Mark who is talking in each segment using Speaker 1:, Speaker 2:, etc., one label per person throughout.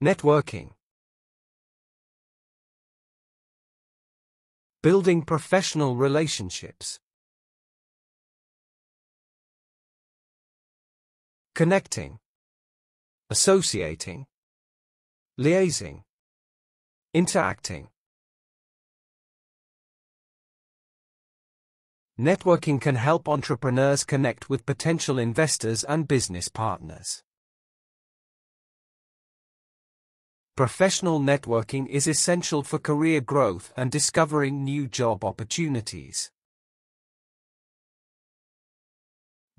Speaker 1: Networking. Building professional relationships. Connecting. Associating. Liaising.
Speaker 2: Interacting. Networking can help entrepreneurs connect with potential investors and business partners. Professional networking is essential for career growth and discovering new job opportunities.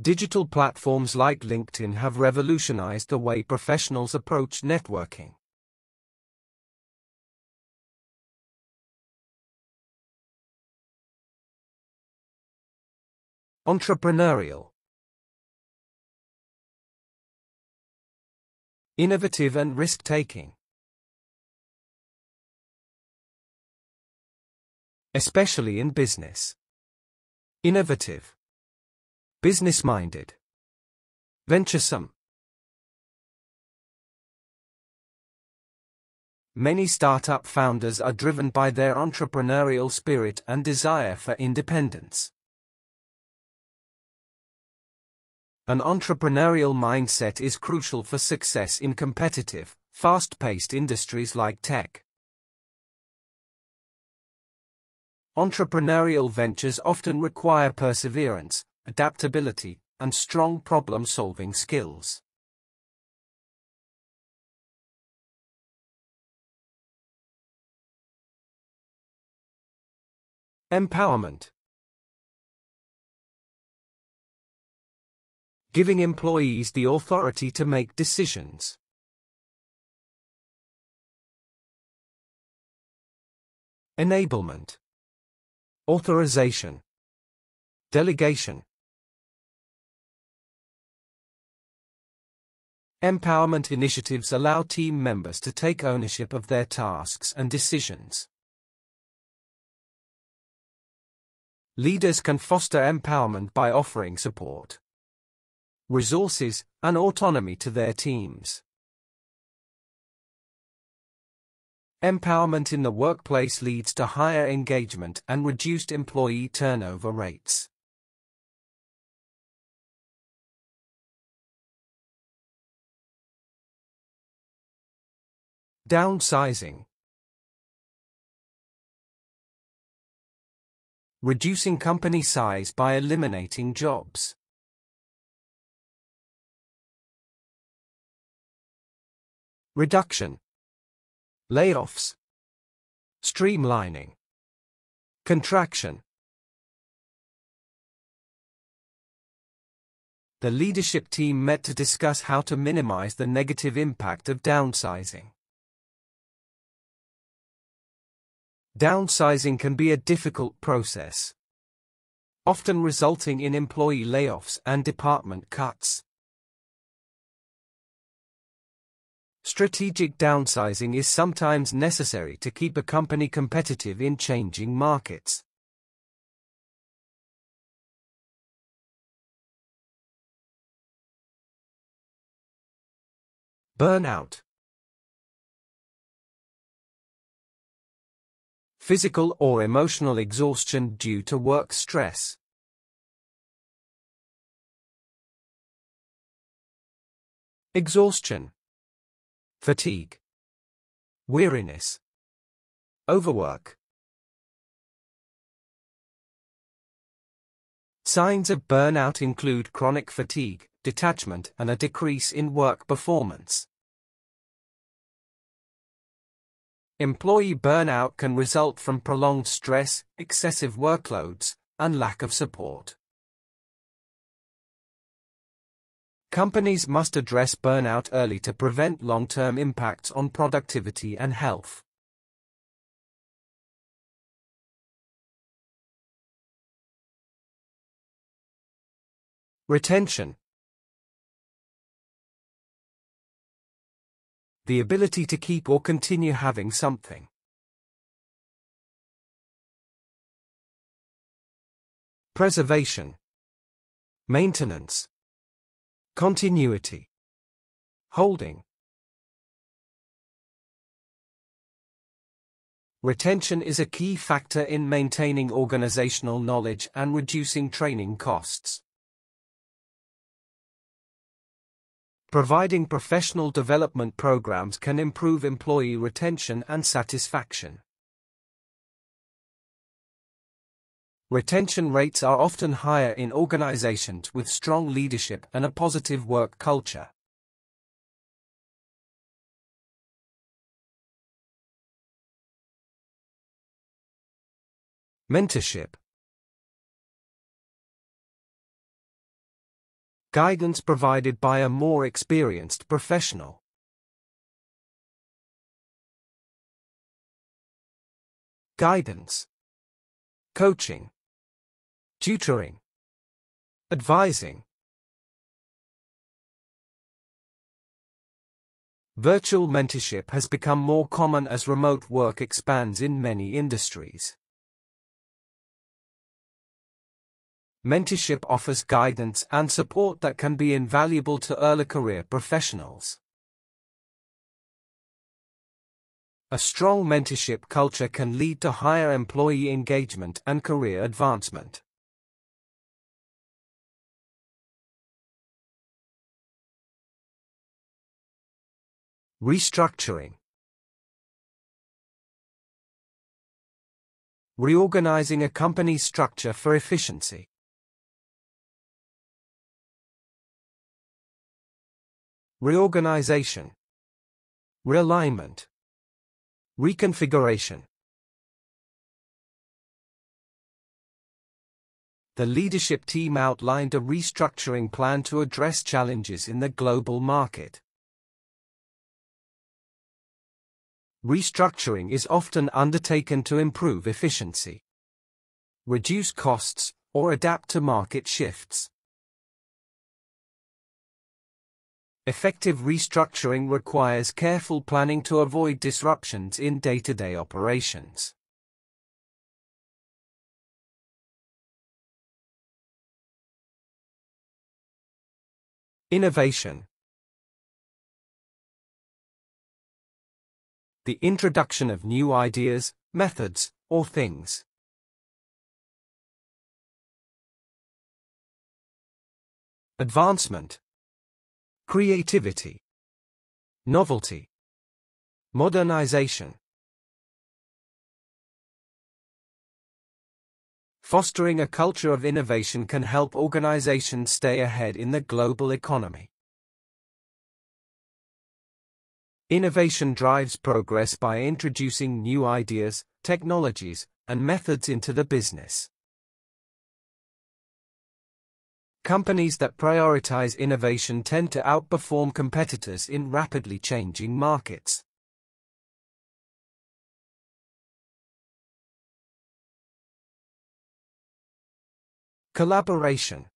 Speaker 2: Digital platforms like LinkedIn have revolutionized the way professionals approach networking.
Speaker 1: Entrepreneurial Innovative and risk taking. especially in business. Innovative. Business-minded. Venturesome.
Speaker 2: Many startup founders are driven by their entrepreneurial spirit and desire for independence. An entrepreneurial mindset is crucial for success in competitive, fast-paced industries like tech. Entrepreneurial ventures often require perseverance, adaptability, and strong problem-solving skills.
Speaker 1: Empowerment Giving employees the authority to make decisions. Enablement Authorization.
Speaker 2: Delegation. Empowerment initiatives allow team members to take ownership of their tasks and decisions. Leaders can foster empowerment by offering support, resources, and autonomy to their teams. Empowerment in the workplace leads to higher engagement and reduced employee turnover rates.
Speaker 1: Downsizing Reducing company size by eliminating jobs. Reduction Layoffs. Streamlining. Contraction.
Speaker 2: The leadership team met to discuss how to minimize the negative impact of downsizing. Downsizing can be a difficult process, often resulting in employee layoffs and department cuts. Strategic downsizing is sometimes necessary to keep a company competitive in changing markets.
Speaker 1: Burnout Physical or emotional exhaustion due to work stress. Exhaustion Fatigue. Weariness. Overwork.
Speaker 2: Signs of burnout include chronic fatigue, detachment, and a decrease in work performance. Employee burnout can result from prolonged stress, excessive workloads, and lack of support. Companies must address burnout early to prevent long-term impacts on productivity and health.
Speaker 1: Retention The ability to keep or continue having something. Preservation Maintenance Continuity.
Speaker 2: Holding. Retention is a key factor in maintaining organizational knowledge and reducing training costs. Providing professional development programs can improve employee retention and satisfaction. Retention rates are often higher in organizations with strong leadership and a positive work culture.
Speaker 1: Mentorship Guidance provided by a more experienced professional. Guidance Coaching tutoring, advising,
Speaker 2: Virtual mentorship has become more common as remote work expands in many industries. Mentorship offers guidance and support that can be invaluable to early career professionals. A strong mentorship culture can lead to higher employee engagement and career advancement.
Speaker 1: Restructuring Reorganizing a company's structure for efficiency. Reorganization Realignment
Speaker 2: Reconfiguration The leadership team outlined a restructuring plan to address challenges in the global market. Restructuring is often undertaken to improve efficiency, reduce costs, or adapt to market shifts. Effective restructuring requires careful planning to avoid disruptions in day to day operations.
Speaker 1: Innovation the introduction of new ideas, methods, or things. Advancement Creativity Novelty Modernization
Speaker 2: Fostering a culture of innovation can help organizations stay ahead in the global economy. Innovation drives progress by introducing new ideas, technologies, and methods into the business. Companies that prioritize innovation tend to outperform competitors in rapidly changing markets.
Speaker 1: Collaboration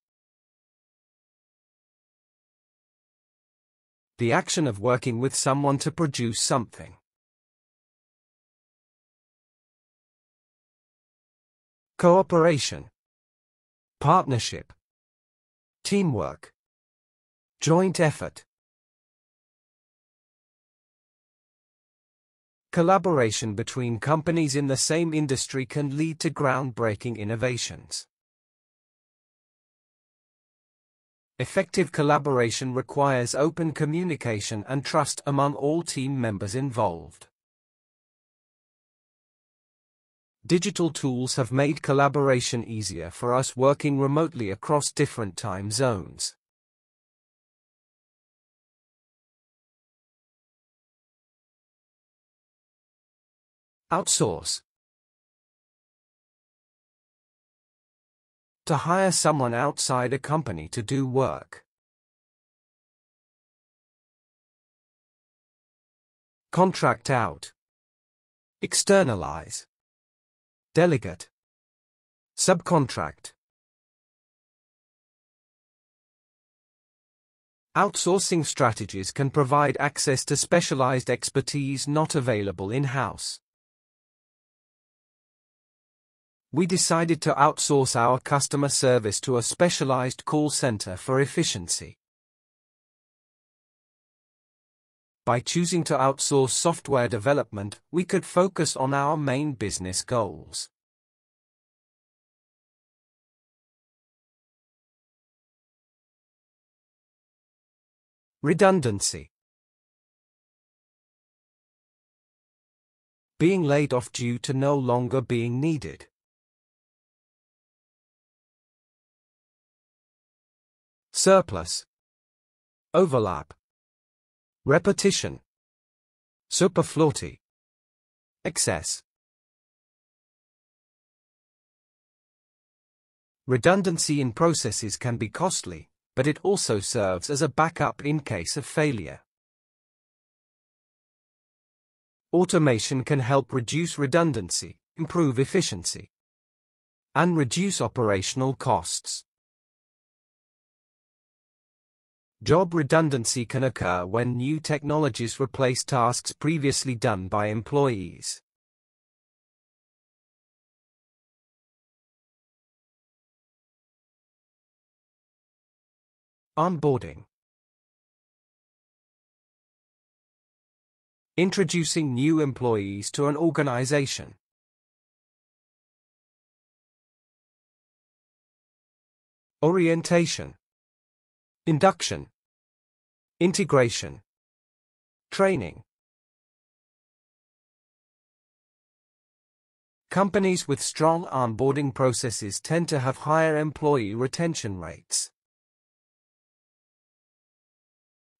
Speaker 1: the action of working with someone to produce something. Cooperation. Partnership. Teamwork. Joint effort.
Speaker 2: Collaboration between companies in the same industry can lead to groundbreaking innovations. Effective collaboration requires open communication and trust among all team members involved. Digital tools have made collaboration easier for us working remotely across different time zones.
Speaker 1: Outsource To hire someone outside a company to do work. Contract out. Externalize. Delegate. Subcontract.
Speaker 2: Outsourcing strategies can provide access to specialized expertise not available in-house we decided to outsource our customer service to a specialized call center for efficiency. By choosing to outsource software development, we could focus on our main business goals.
Speaker 1: Redundancy Being laid off due to no longer being needed. surplus, overlap, repetition, superfluity,
Speaker 2: excess, Redundancy in processes can be costly, but it also serves as a backup in case of failure. Automation can help reduce redundancy, improve efficiency, and reduce operational costs. Job redundancy can occur when new technologies replace tasks previously done by employees.
Speaker 1: Onboarding Introducing new employees to an organization. Orientation Induction
Speaker 2: Integration. Training. Companies with strong onboarding processes tend to have higher employee retention rates.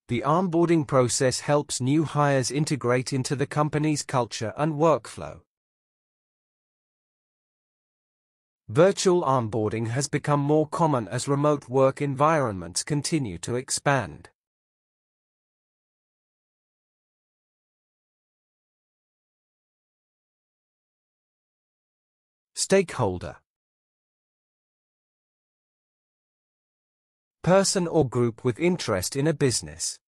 Speaker 2: The onboarding process helps new hires integrate into the company's culture and workflow. Virtual onboarding has become more common as remote work environments continue to expand.
Speaker 1: Stakeholder Person or group with interest in a business.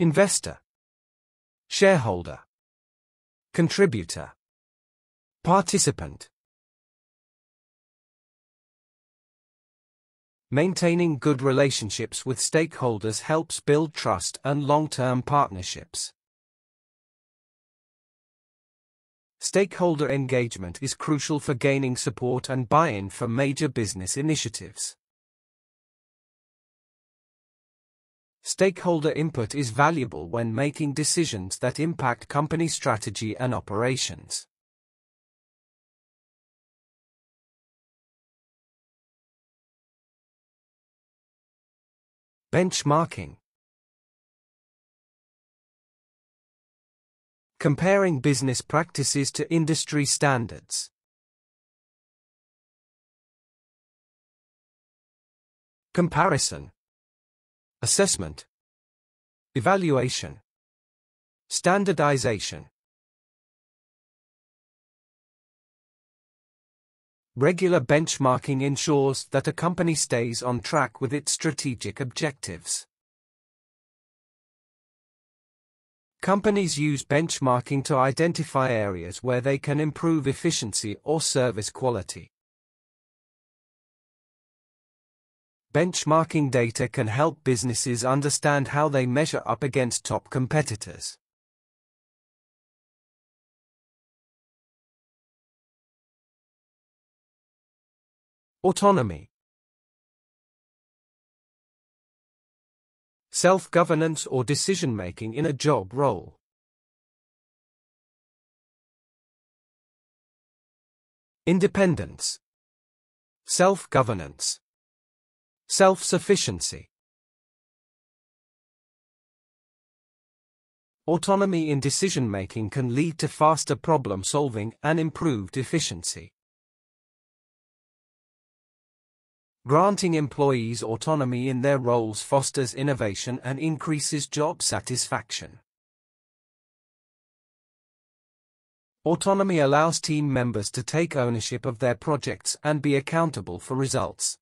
Speaker 1: Investor Shareholder Contributor
Speaker 2: Participant Maintaining good relationships with stakeholders helps build trust and long-term partnerships. Stakeholder engagement is crucial for gaining support and buy-in for major business initiatives. Stakeholder input is valuable when making decisions that impact company strategy and operations.
Speaker 1: Benchmarking Comparing business practices to industry standards. Comparison. Assessment. Evaluation. Standardization.
Speaker 2: Regular benchmarking ensures that a company stays on track with its strategic objectives. Companies use benchmarking to identify areas where they can improve efficiency or service quality. Benchmarking data can help businesses understand how they measure up against top competitors.
Speaker 1: Autonomy self-governance or decision-making in a job role. Independence. Self-governance.
Speaker 2: Self-sufficiency. Autonomy in decision-making can lead to faster problem-solving and improved efficiency. Granting employees autonomy in their roles fosters innovation and increases job satisfaction. Autonomy allows team members to take ownership of their projects and be accountable for results.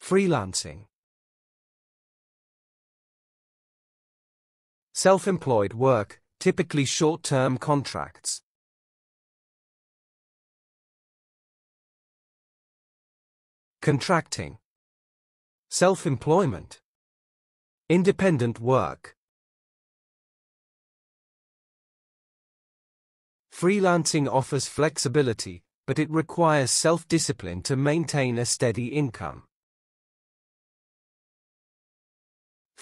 Speaker 1: Freelancing Self-employed work typically short-term contracts. Contracting. Self-employment.
Speaker 2: Independent work. Freelancing offers flexibility, but it requires self-discipline to maintain a steady income.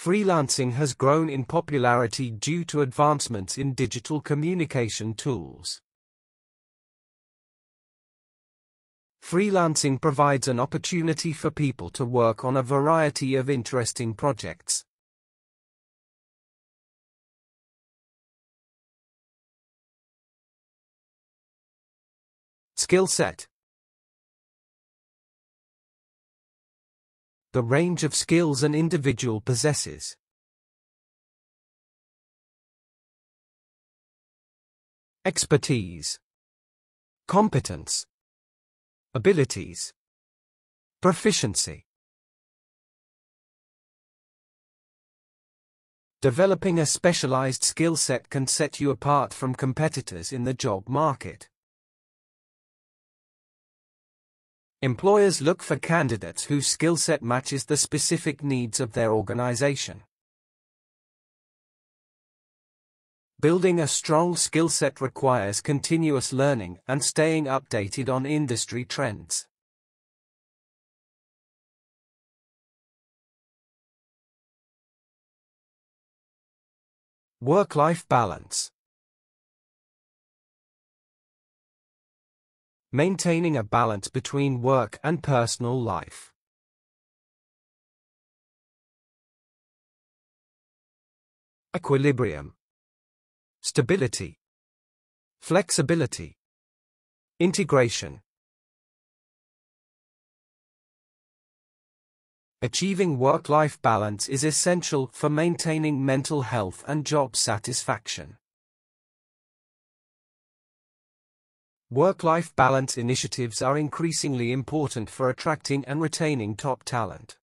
Speaker 2: freelancing has grown in popularity due to advancements in digital communication tools. Freelancing provides an opportunity for people to work on a variety of interesting projects.
Speaker 1: Skill set the range of skills an individual possesses. Expertise Competence Abilities
Speaker 2: Proficiency Developing a specialized skill set can set you apart from competitors in the job market. Employers look for candidates whose skill set matches the specific needs of their organization. Building a strong skill set requires continuous learning and staying updated on industry trends.
Speaker 1: Work-life balance maintaining a balance between work and personal life. Equilibrium Stability Flexibility Integration
Speaker 2: Achieving work-life balance is essential for maintaining mental health and job satisfaction. Work-life balance initiatives are increasingly important for attracting and retaining top talent.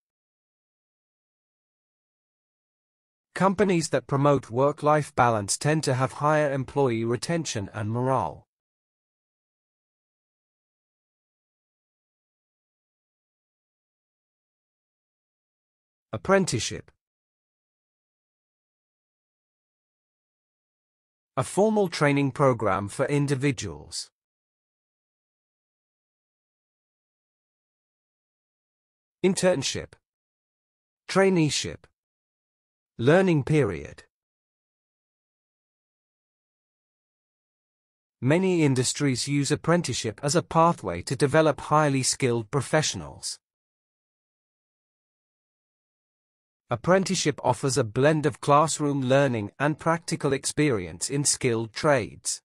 Speaker 2: Companies that promote work-life balance tend to have higher employee retention and morale.
Speaker 1: Apprenticeship A formal training program for individuals. Internship. Traineeship.
Speaker 2: Learning period. Many industries use apprenticeship as a pathway to develop highly skilled professionals. Apprenticeship offers a blend of classroom learning and practical experience in skilled trades.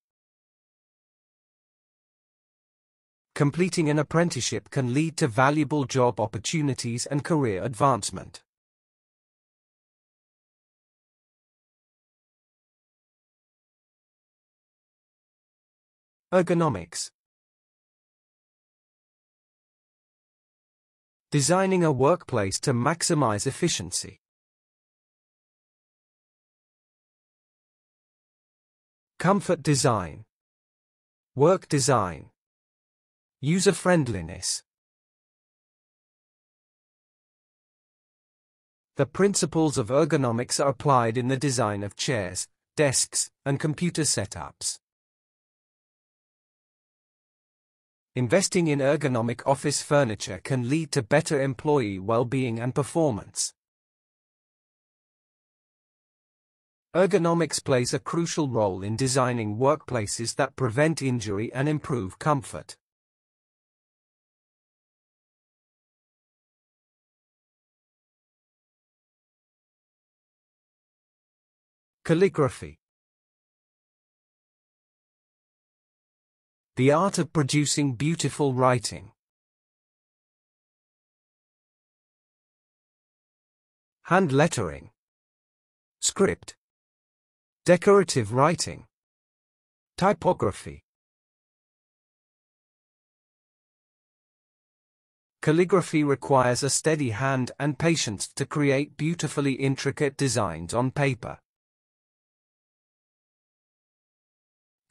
Speaker 2: completing an apprenticeship can lead to valuable job opportunities and career advancement.
Speaker 1: Ergonomics Designing a workplace to maximize efficiency. Comfort design. Work design. User-friendliness
Speaker 2: The principles of ergonomics are applied in the design of chairs, desks, and computer setups. Investing in ergonomic office furniture can lead to better employee well-being and performance. Ergonomics plays a crucial role in designing workplaces that prevent injury and improve comfort.
Speaker 1: Calligraphy The art of producing beautiful writing. Hand lettering. Script. Decorative writing.
Speaker 2: Typography. Calligraphy requires a steady hand and patience to create beautifully intricate designs on paper.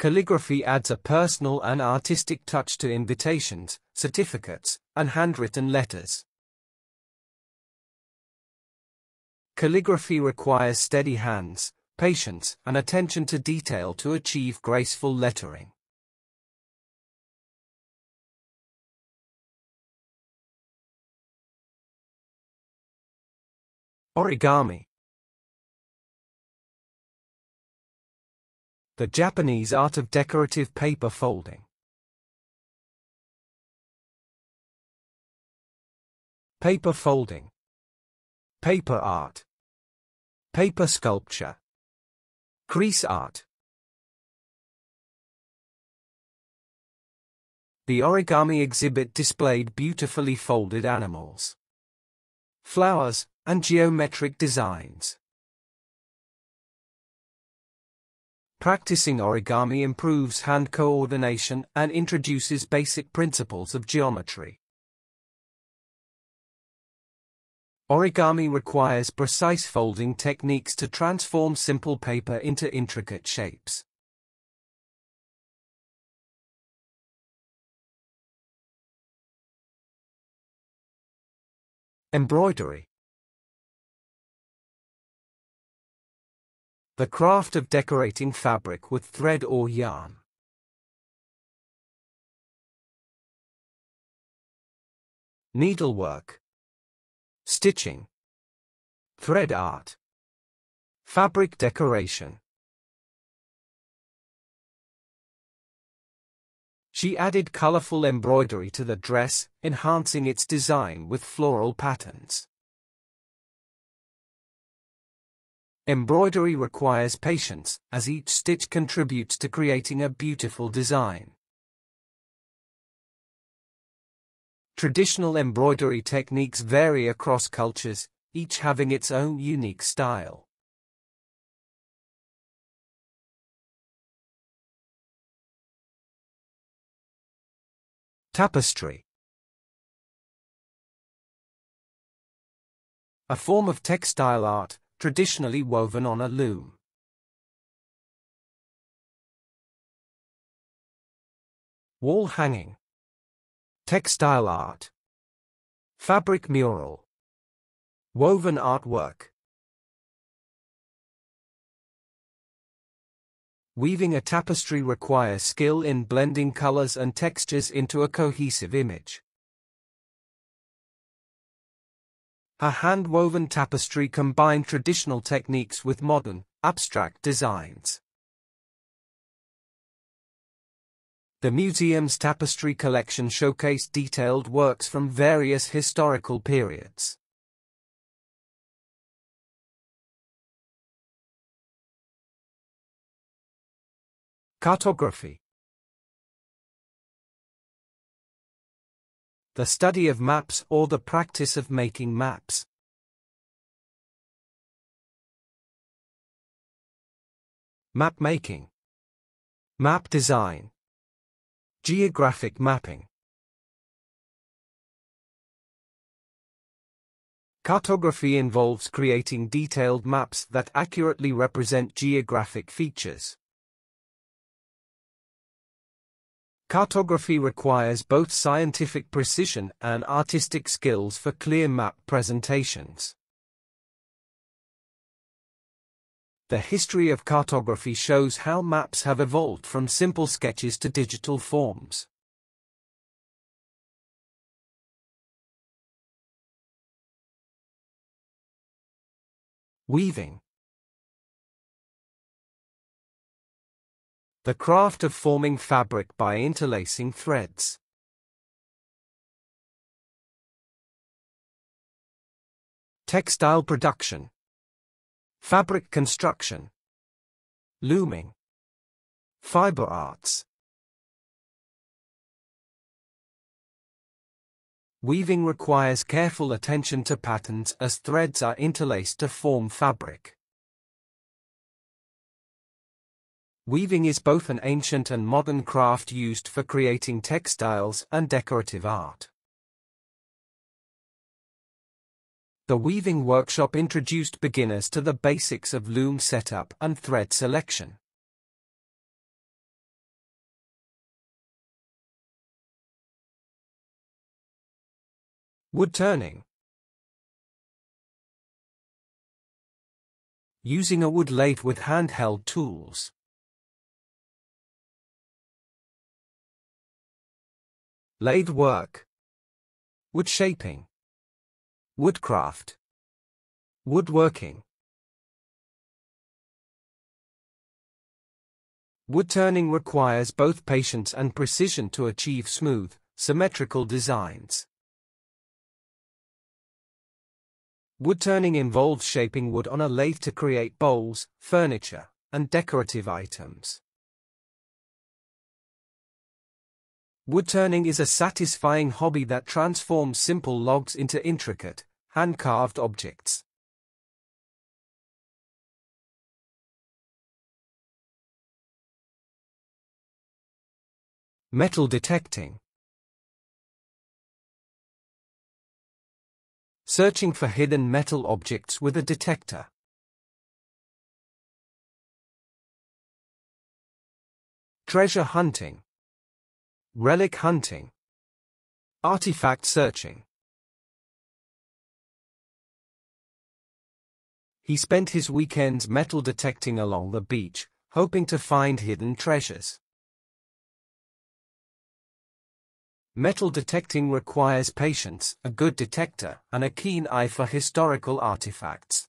Speaker 2: Calligraphy adds a personal and artistic touch to invitations, certificates, and handwritten letters. Calligraphy requires steady hands, patience, and attention to detail to achieve graceful lettering.
Speaker 1: Origami The Japanese Art of Decorative Paper Folding Paper folding Paper art Paper sculpture Crease art
Speaker 2: The origami exhibit displayed beautifully folded animals, flowers, and geometric designs. Practicing origami improves hand coordination and introduces basic principles of geometry. Origami requires precise folding techniques to transform simple paper into intricate shapes.
Speaker 1: Embroidery The craft of decorating fabric with thread or yarn. Needlework. Stitching. Thread art.
Speaker 2: Fabric decoration. She added colorful embroidery to the dress, enhancing its design with floral patterns. Embroidery requires patience, as each stitch contributes to creating a beautiful design. Traditional embroidery techniques vary across cultures, each having its own unique style.
Speaker 1: Tapestry A form of textile art, traditionally woven on a loom. Wall hanging. Textile art. Fabric mural. Woven artwork.
Speaker 2: Weaving a tapestry requires skill in blending colors and textures into a cohesive image. Her hand-woven tapestry combined traditional techniques with modern, abstract designs. The museum's tapestry collection showcased detailed works from various historical periods.
Speaker 1: Cartography the study of maps or the practice of making maps. Map making, map design, geographic mapping,
Speaker 2: Cartography involves creating detailed maps that accurately represent geographic features. Cartography requires both scientific precision and artistic skills for clear map presentations. The history of cartography shows how maps have evolved from simple sketches to digital forms.
Speaker 1: Weaving The craft of forming fabric by interlacing threads. Textile production. Fabric construction. Looming. Fiber arts.
Speaker 2: Weaving requires careful attention to patterns as threads are interlaced to form fabric. Weaving is both an ancient and modern craft used for creating textiles and decorative art. The weaving workshop introduced beginners to the basics of loom setup and thread selection.
Speaker 1: Wood turning Using a wood lathe with handheld tools. Lathe work. Wood shaping. Woodcraft. Woodworking.
Speaker 2: Wood turning requires both patience and precision to achieve smooth, symmetrical designs. Wood turning involves shaping wood on a lathe to create bowls, furniture, and decorative items. Woodturning is a satisfying hobby that transforms simple logs into intricate, hand-carved objects.
Speaker 1: Metal detecting Searching for hidden metal objects with a detector. Treasure hunting Relic hunting. Artifact searching.
Speaker 2: He spent his weekends metal detecting along the beach, hoping to find hidden treasures. Metal detecting requires patience, a good detector, and a keen eye for historical artifacts.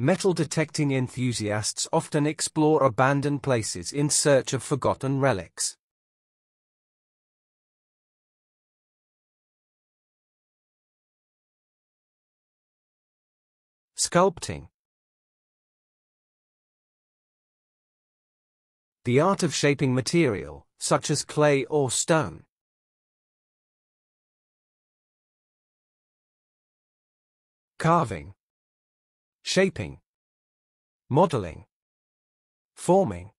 Speaker 2: metal detecting enthusiasts often explore abandoned places in search of forgotten relics.
Speaker 1: Sculpting The art of shaping material, such as clay or stone. Carving shaping, modeling,
Speaker 2: forming,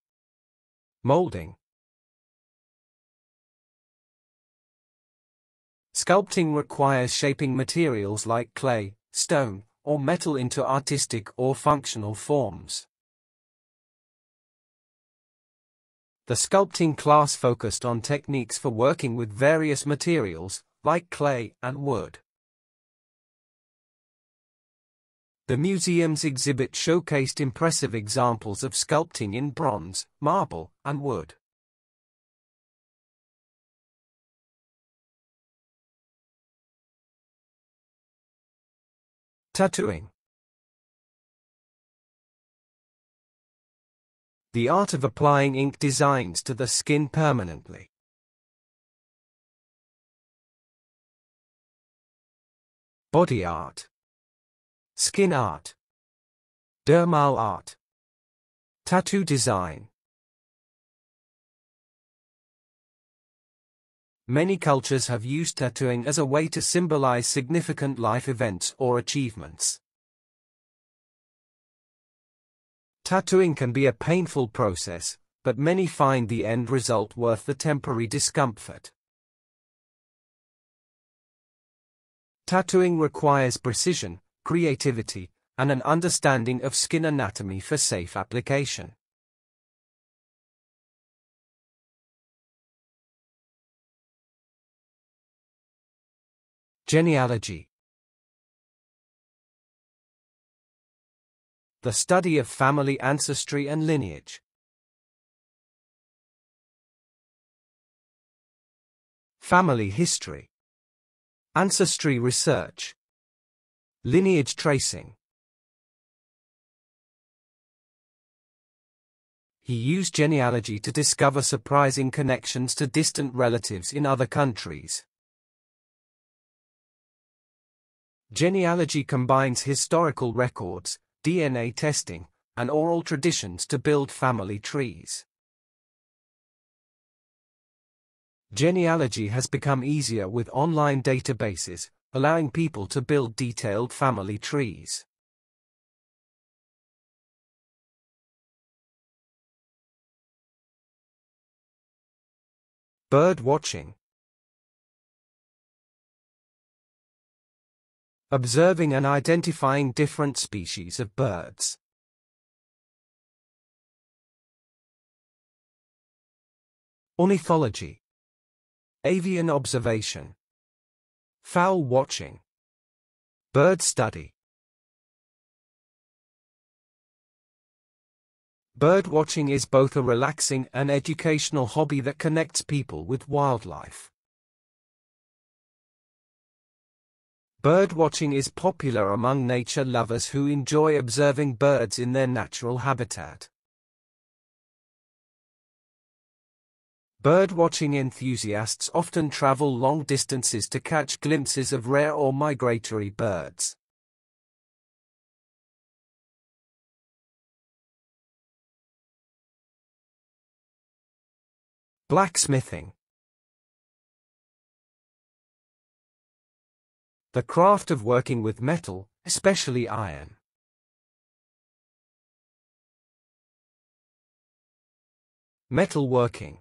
Speaker 2: molding. Sculpting requires shaping materials like clay, stone, or metal into artistic or functional forms. The sculpting class focused on techniques for working with various materials, like clay and wood. The museum's exhibit showcased impressive examples of sculpting in bronze, marble, and wood.
Speaker 1: Tattooing The art of applying ink designs to the skin permanently. Body art Skin art. Dermal art. Tattoo
Speaker 2: design. Many cultures have used tattooing as a way to symbolize significant life events or achievements. Tattooing can be a painful process, but many find the end result worth the temporary discomfort. Tattooing requires precision, creativity, and an understanding of skin anatomy for safe application.
Speaker 1: Genealogy The study of family ancestry and lineage. Family history. Ancestry research. Lineage
Speaker 2: tracing. He used genealogy to discover surprising connections to distant relatives in other countries. Genealogy combines historical records, DNA testing, and oral traditions to build family trees. Genealogy has become easier with online databases, allowing people to build detailed family trees.
Speaker 1: Bird watching Observing and identifying different species of birds. Ornithology Avian observation Fowl watching. Bird study.
Speaker 2: Bird watching is both a relaxing and educational hobby that connects people with wildlife. Bird watching is popular among nature lovers who enjoy observing birds in their natural habitat. Birdwatching enthusiasts often travel long distances to catch glimpses of rare or migratory birds.
Speaker 1: Blacksmithing The craft of working with metal, especially iron. Metalworking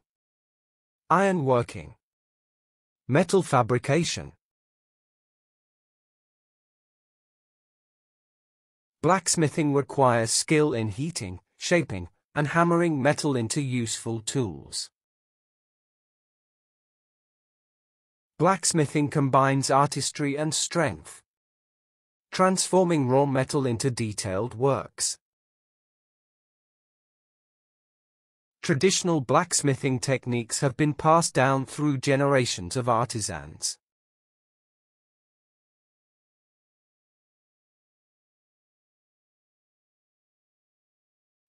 Speaker 1: Ironworking.
Speaker 2: Metal fabrication. Blacksmithing requires skill in heating, shaping, and hammering metal into useful tools. Blacksmithing combines artistry and strength, transforming raw metal into detailed works. Traditional blacksmithing techniques have been passed down through generations of artisans.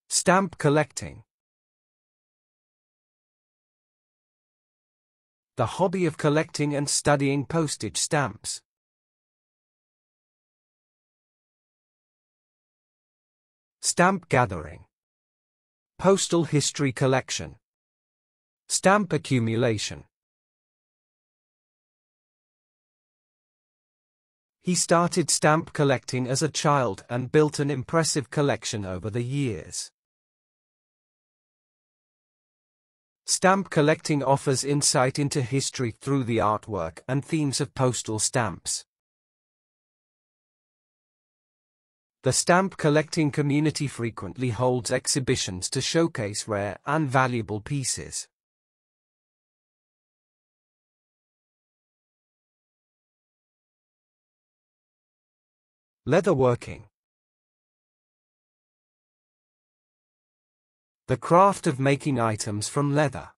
Speaker 1: Stamp collecting The hobby of collecting and studying postage stamps. Stamp gathering Postal
Speaker 2: History Collection Stamp Accumulation He started stamp collecting as a child and built an impressive collection over the years. Stamp collecting offers insight into history through the artwork and themes of postal stamps. The stamp collecting community frequently holds exhibitions to showcase rare and valuable pieces.
Speaker 1: Leatherworking The craft of making items from leather.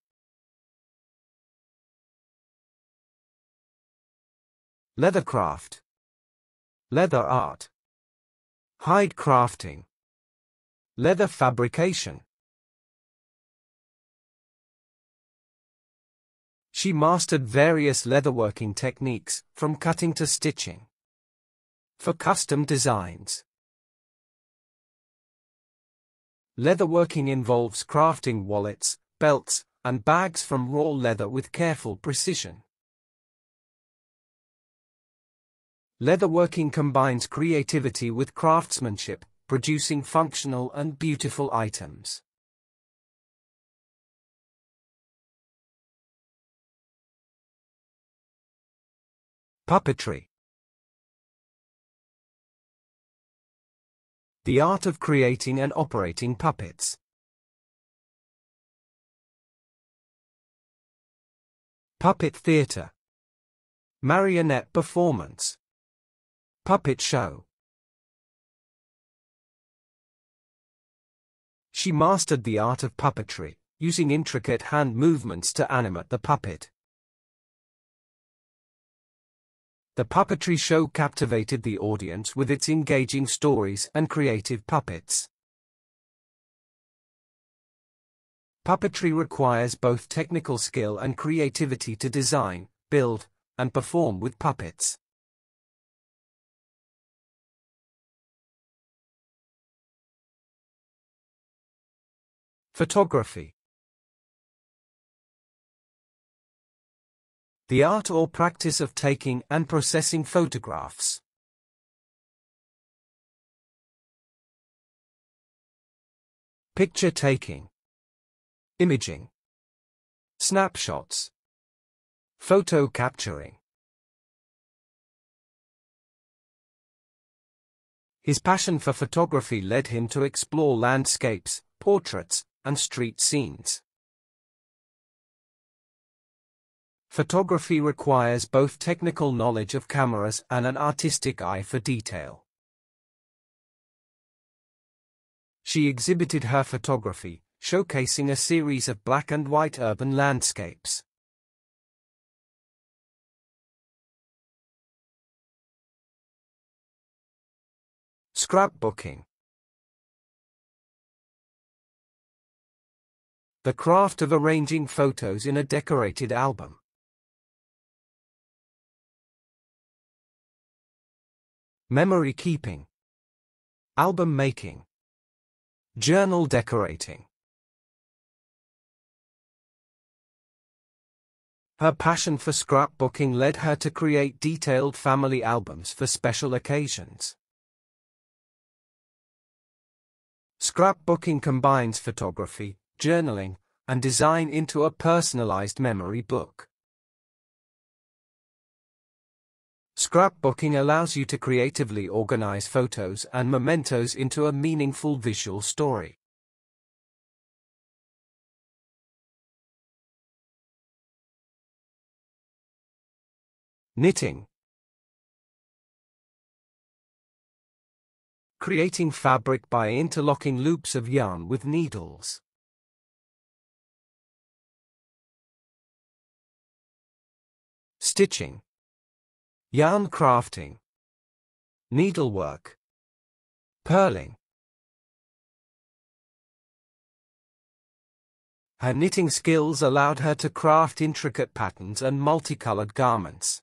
Speaker 1: Leathercraft Leather art Hide crafting. Leather fabrication.
Speaker 2: She mastered various leatherworking techniques, from cutting to stitching. For custom designs. Leatherworking involves crafting wallets, belts, and bags from raw leather with careful precision. Leatherworking combines creativity with craftsmanship, producing functional and beautiful items.
Speaker 1: Puppetry The art of creating and operating puppets. Puppet theatre. Marionette performance. Puppet show.
Speaker 2: She mastered the art of puppetry, using intricate hand movements to animate the puppet. The puppetry show captivated the audience with its engaging stories and creative puppets. Puppetry requires both technical skill and creativity to design, build, and perform with puppets.
Speaker 1: Photography The art or practice of taking and processing photographs. Picture taking. Imaging. Snapshots. Photo
Speaker 2: capturing. His passion for photography led him to explore landscapes, portraits, and street scenes. Photography requires both technical knowledge of cameras and an artistic eye for detail. She exhibited her photography, showcasing a series of black and white urban landscapes.
Speaker 1: Scrapbooking The craft of arranging photos in a decorated album. Memory keeping. Album making. Journal decorating.
Speaker 2: Her passion for scrapbooking led her to create detailed family albums for special occasions. Scrapbooking combines photography, journaling, and design into a personalized memory book. Scrapbooking allows you to creatively organize photos and mementos into a meaningful visual story.
Speaker 1: Knitting Creating fabric by interlocking loops of yarn with needles. Stitching. Yarn crafting. Needlework.
Speaker 2: Purling. Her knitting skills allowed her to craft intricate patterns and multicolored garments.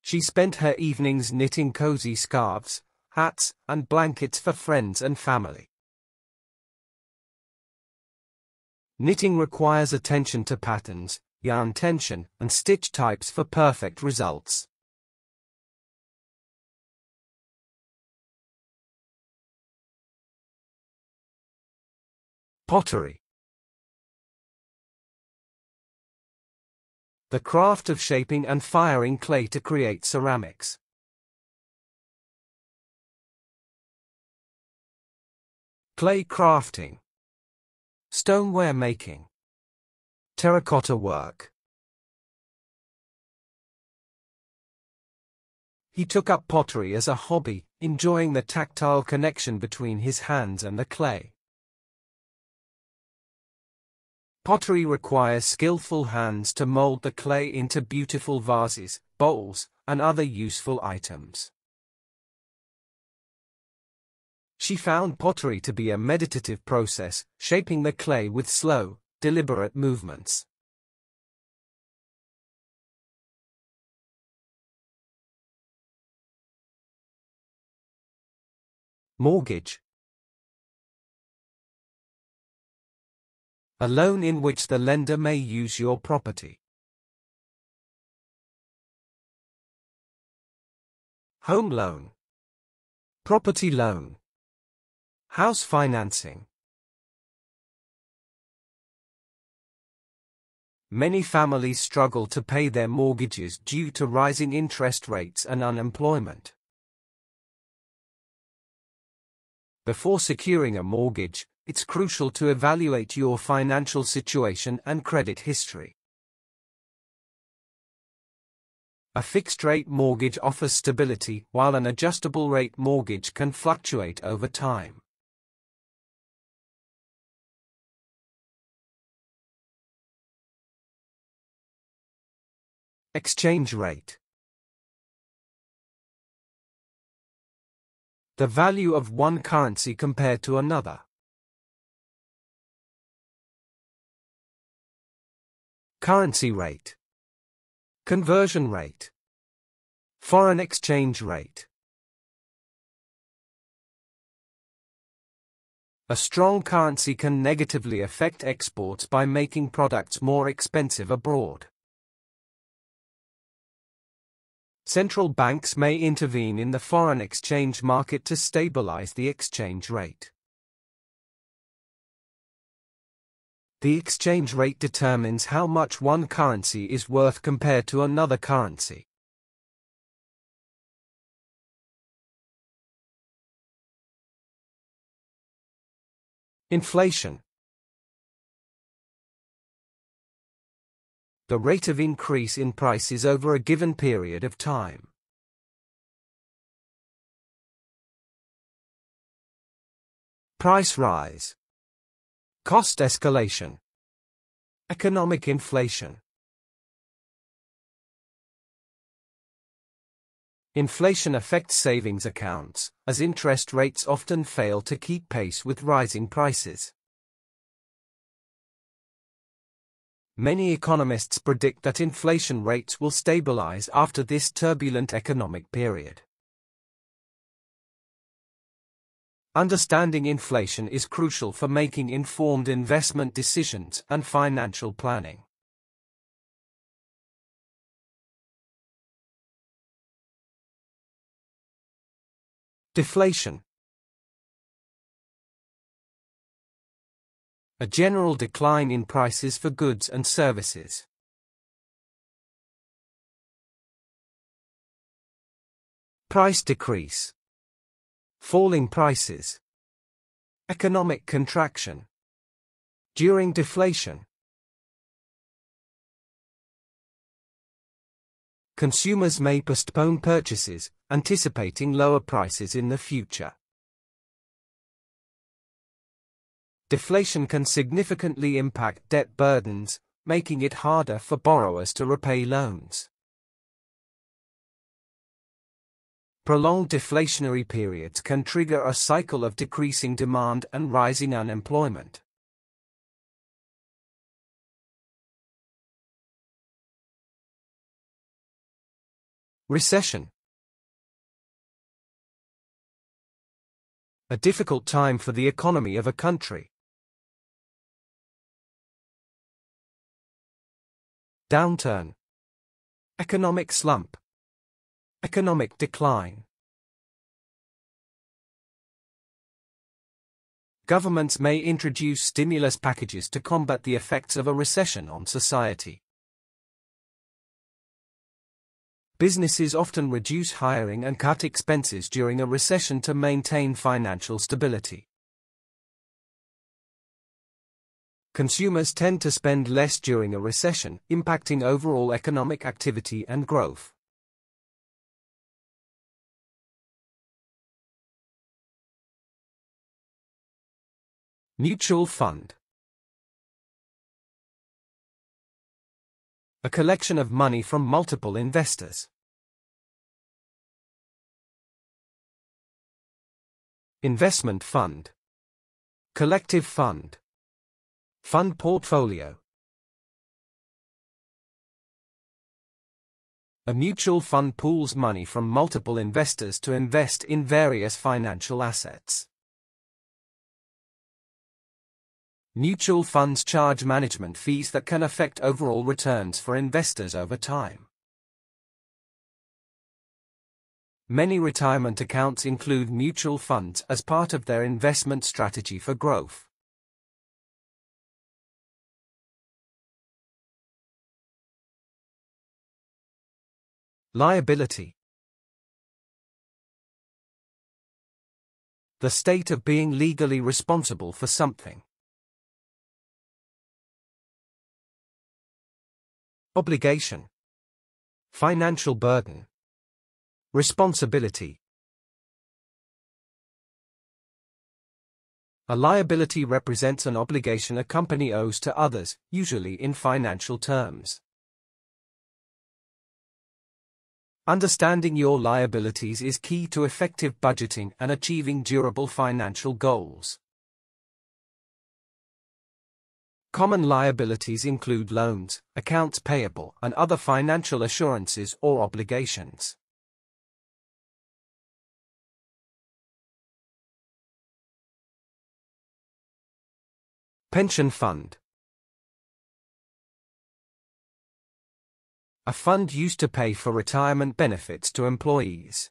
Speaker 2: She spent her evenings knitting cozy scarves, hats, and blankets for friends and family. Knitting requires attention to patterns, yarn tension, and stitch types for perfect results.
Speaker 1: Pottery The craft of shaping and firing clay to create ceramics. Clay crafting Stoneware making Terracotta work.
Speaker 2: He took up pottery as a hobby, enjoying the tactile connection between his hands and the clay. Pottery requires skillful hands to mold the clay into beautiful vases, bowls, and other useful items. She found pottery to be a meditative process, shaping the clay with slow, Deliberate movements.
Speaker 1: Mortgage A loan in which the lender may use your property. Home loan. Property loan. House financing.
Speaker 2: Many families struggle to pay their mortgages due to rising interest rates and unemployment. Before securing a mortgage, it's crucial to evaluate your financial situation and credit history. A fixed rate mortgage offers stability, while an adjustable rate mortgage can fluctuate over time.
Speaker 1: Exchange rate. The value of one currency compared to another. Currency rate. Conversion rate. Foreign exchange
Speaker 2: rate. A strong currency can negatively affect exports by making products more expensive abroad. Central banks may intervene in the foreign exchange market to stabilize the exchange rate. The exchange rate determines how much one currency is worth compared to another currency. Inflation the rate of increase in prices over a given period of time.
Speaker 1: Price rise. Cost escalation. Economic inflation.
Speaker 2: Inflation affects savings accounts, as interest rates often fail to keep pace with rising prices. many economists predict that inflation rates will stabilize after this turbulent economic period. Understanding inflation is crucial for making informed investment decisions and financial planning.
Speaker 1: Deflation a general decline in prices for goods and services.
Speaker 2: Price decrease. Falling prices. Economic contraction. During deflation. Consumers may postpone purchases, anticipating lower prices in the future. deflation can significantly impact debt burdens, making it harder for borrowers to repay loans. Prolonged deflationary periods can trigger a cycle of decreasing demand and rising unemployment.
Speaker 1: Recession A difficult time for the economy of a country. Downturn. Economic slump. Economic decline.
Speaker 2: Governments may introduce stimulus packages to combat the effects of a recession on society. Businesses often reduce hiring and cut expenses during a recession to maintain financial stability. consumers tend to spend less during a recession, impacting overall economic activity and growth.
Speaker 1: Mutual Fund A collection of money from multiple investors. Investment Fund Collective Fund Fund portfolio
Speaker 2: A mutual fund pools money from multiple investors to invest in various financial assets. Mutual funds charge management fees that can affect overall returns for investors over time. Many retirement accounts include mutual funds as part of their investment strategy for growth.
Speaker 1: Liability The state of being legally responsible for something. Obligation Financial burden Responsibility
Speaker 2: A liability represents an obligation a company owes to others, usually in financial terms. Understanding your liabilities is key to effective budgeting and achieving durable financial goals. Common liabilities include loans, accounts payable, and other financial assurances or obligations.
Speaker 1: Pension Fund a fund used to pay for retirement benefits to employees.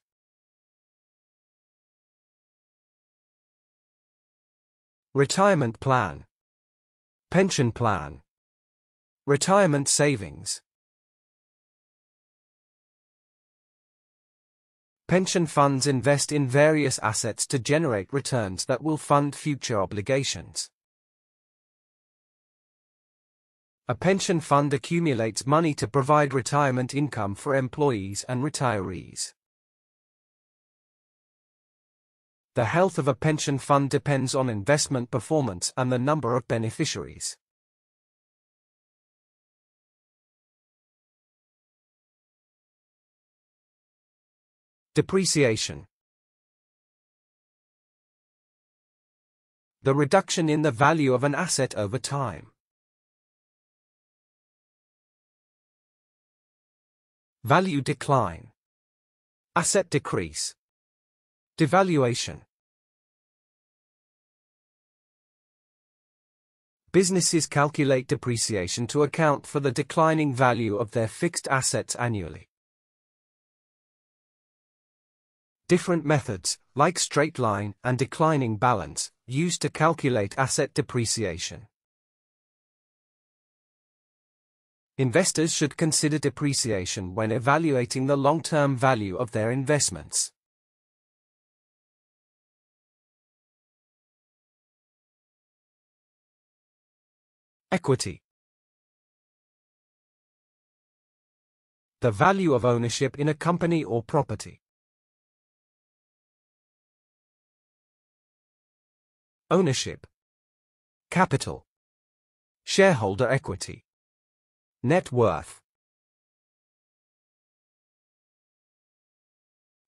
Speaker 1: Retirement plan. Pension plan. Retirement savings.
Speaker 2: Pension funds invest in various assets to generate returns that will fund future obligations. A pension fund accumulates money to provide retirement income for employees and retirees. The health of a pension fund depends on investment performance and the number of beneficiaries.
Speaker 1: Depreciation The reduction in the value of an asset over time. Value decline. Asset decrease.
Speaker 2: Devaluation. Businesses calculate depreciation to account for the declining value of their fixed assets annually. Different methods, like straight line and declining balance, used to calculate asset depreciation. Investors should consider depreciation when evaluating the long-term value of their investments.
Speaker 1: Equity The value of ownership in a company or property. Ownership Capital Shareholder equity Net worth.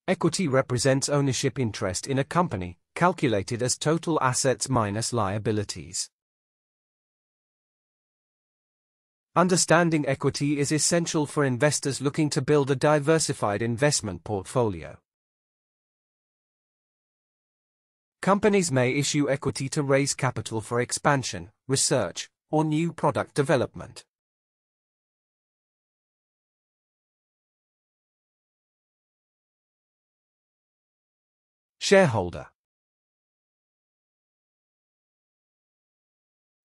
Speaker 2: Equity represents ownership interest in a company, calculated as total assets minus liabilities. Understanding equity is essential for investors looking to build a diversified investment portfolio. Companies may issue equity to raise capital for expansion, research, or new product development.
Speaker 1: Shareholder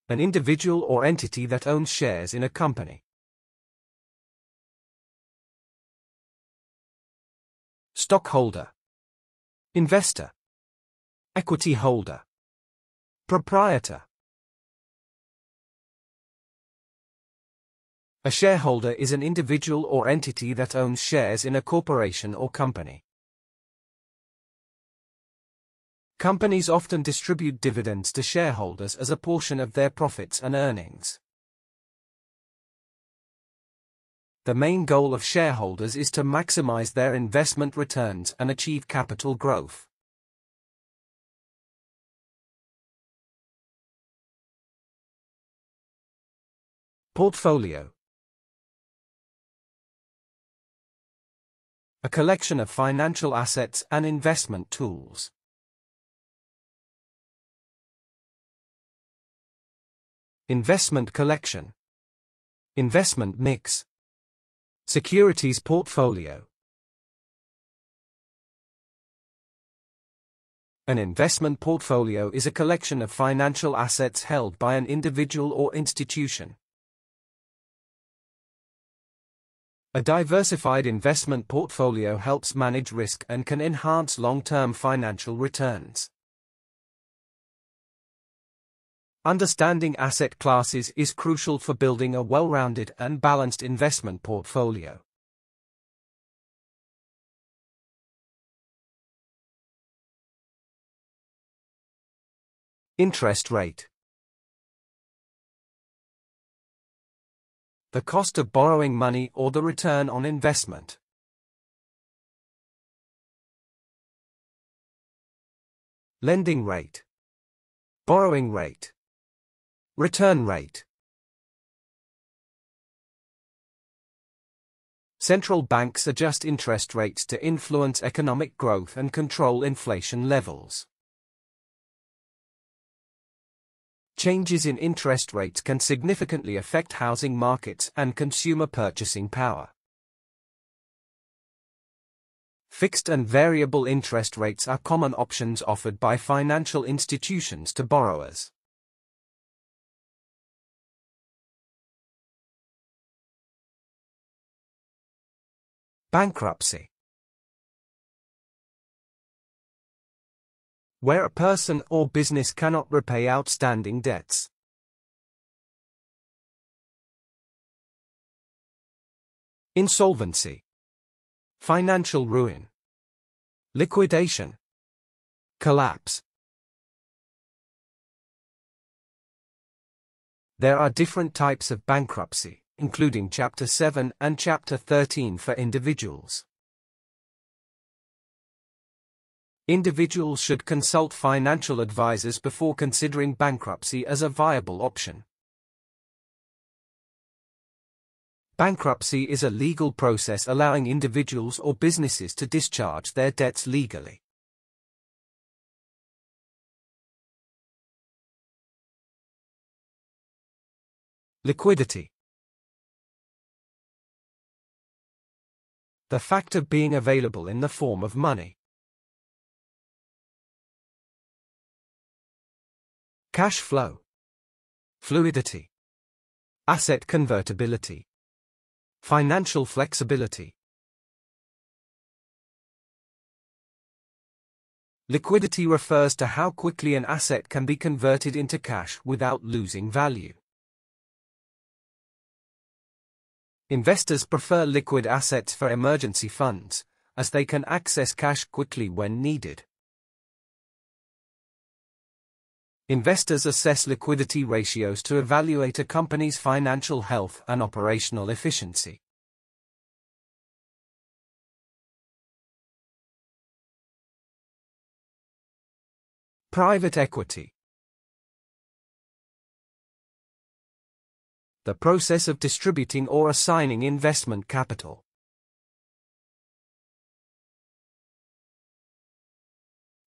Speaker 1: An individual or entity that owns shares in a company. Stockholder Investor Equity holder Proprietor
Speaker 2: A shareholder is an individual or entity that owns shares in a corporation or company. Companies often distribute dividends to shareholders as a portion of their profits and earnings. The main goal of shareholders is to maximize their investment returns and achieve capital growth.
Speaker 1: Portfolio A collection of financial assets and investment tools. Investment collection. Investment mix.
Speaker 2: Securities portfolio. An investment portfolio is a collection of financial assets held by an individual or institution. A diversified investment portfolio helps manage risk and can enhance long-term financial returns. Understanding asset classes is crucial for building a well-rounded and balanced investment portfolio.
Speaker 1: Interest rate The cost of borrowing money or the return on investment. Lending rate Borrowing rate
Speaker 2: Return rate. Central banks adjust interest rates to influence economic growth and control inflation levels. Changes in interest rates can significantly affect housing markets and consumer purchasing power. Fixed and variable interest rates are common options offered by financial institutions to borrowers.
Speaker 1: Bankruptcy Where a person or business cannot repay outstanding debts. Insolvency Financial ruin
Speaker 2: Liquidation Collapse There are different types of bankruptcy including Chapter 7 and Chapter 13 for individuals. Individuals should consult financial advisors before considering bankruptcy as a viable option. Bankruptcy is a legal process allowing individuals or businesses to discharge their debts legally.
Speaker 1: Liquidity the fact of being available in the form of money. Cash flow. Fluidity. Asset convertibility.
Speaker 2: Financial flexibility. Liquidity refers to how quickly an asset can be converted into cash without losing value. Investors prefer liquid assets for emergency funds, as they can access cash quickly when needed. Investors assess liquidity ratios to evaluate a company's financial health and operational efficiency.
Speaker 1: Private equity the process of distributing or assigning investment capital.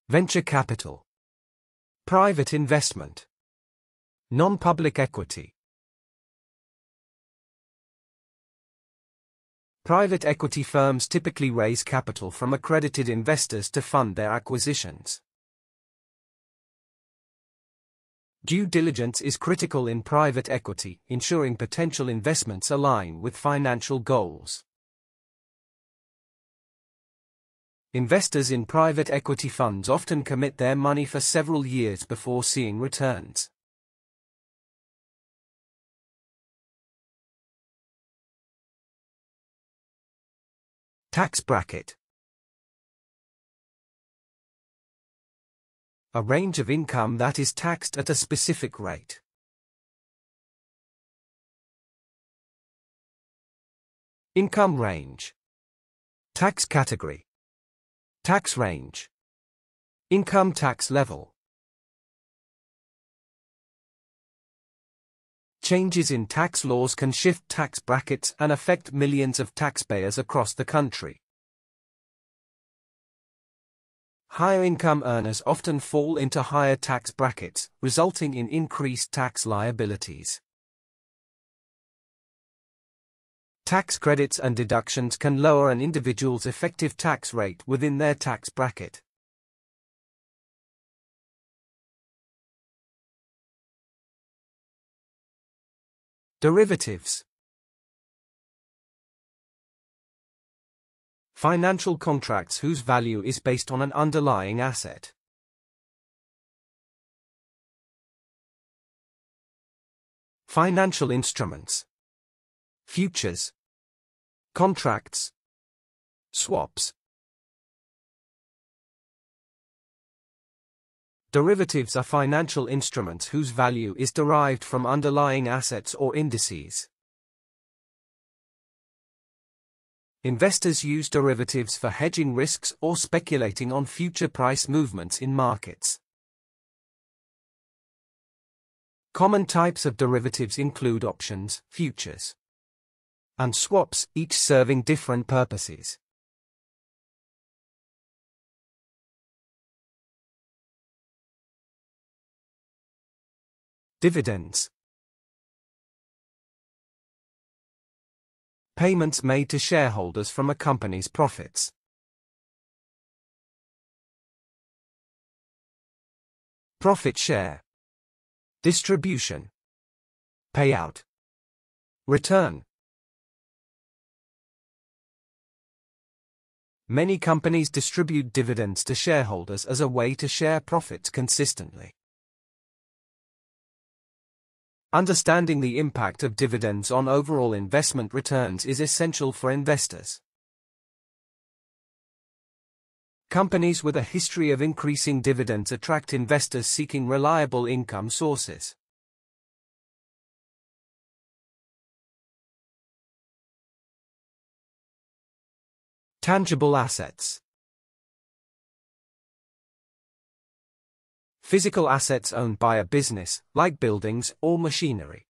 Speaker 1: Venture capital. Private investment.
Speaker 2: Non-public equity. Private equity firms typically raise capital from accredited investors to fund their acquisitions. Due diligence is critical in private equity, ensuring potential investments align with financial goals. Investors in private equity funds often commit their money for several years before seeing returns.
Speaker 1: Tax bracket a range of income that is taxed at a specific rate. Income range. Tax category. Tax
Speaker 2: range. Income tax level. Changes in tax laws can shift tax brackets and affect millions of taxpayers across the country. Higher income earners often fall into higher tax brackets, resulting in increased tax liabilities. Tax credits and deductions can lower an individual's effective tax rate within their tax bracket.
Speaker 1: Derivatives Financial contracts whose value is based on an underlying asset. Financial instruments. Futures. Contracts. Swaps.
Speaker 2: Derivatives are financial instruments whose value is derived from underlying assets or indices. Investors use derivatives for hedging risks or speculating on future price movements in markets. Common types of derivatives include options, futures, and swaps, each serving different purposes.
Speaker 1: Dividends payments made to shareholders from a company's profits. Profit share. Distribution. Payout. Return.
Speaker 2: Many companies distribute dividends to shareholders as a way to share profits consistently. Understanding the impact of dividends on overall investment returns is essential for investors. Companies with a history of increasing dividends attract investors seeking reliable income sources.
Speaker 1: Tangible assets physical assets owned by a business, like buildings or machinery.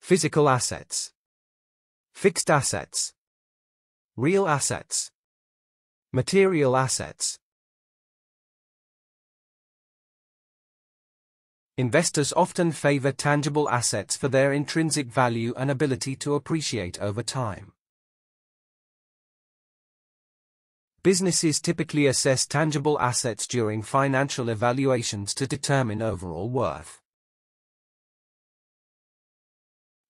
Speaker 1: Physical assets. Fixed assets. Real assets. Material assets.
Speaker 2: Investors often favor tangible assets for their intrinsic value and ability to appreciate over time. businesses typically assess tangible assets during financial evaluations to determine overall worth.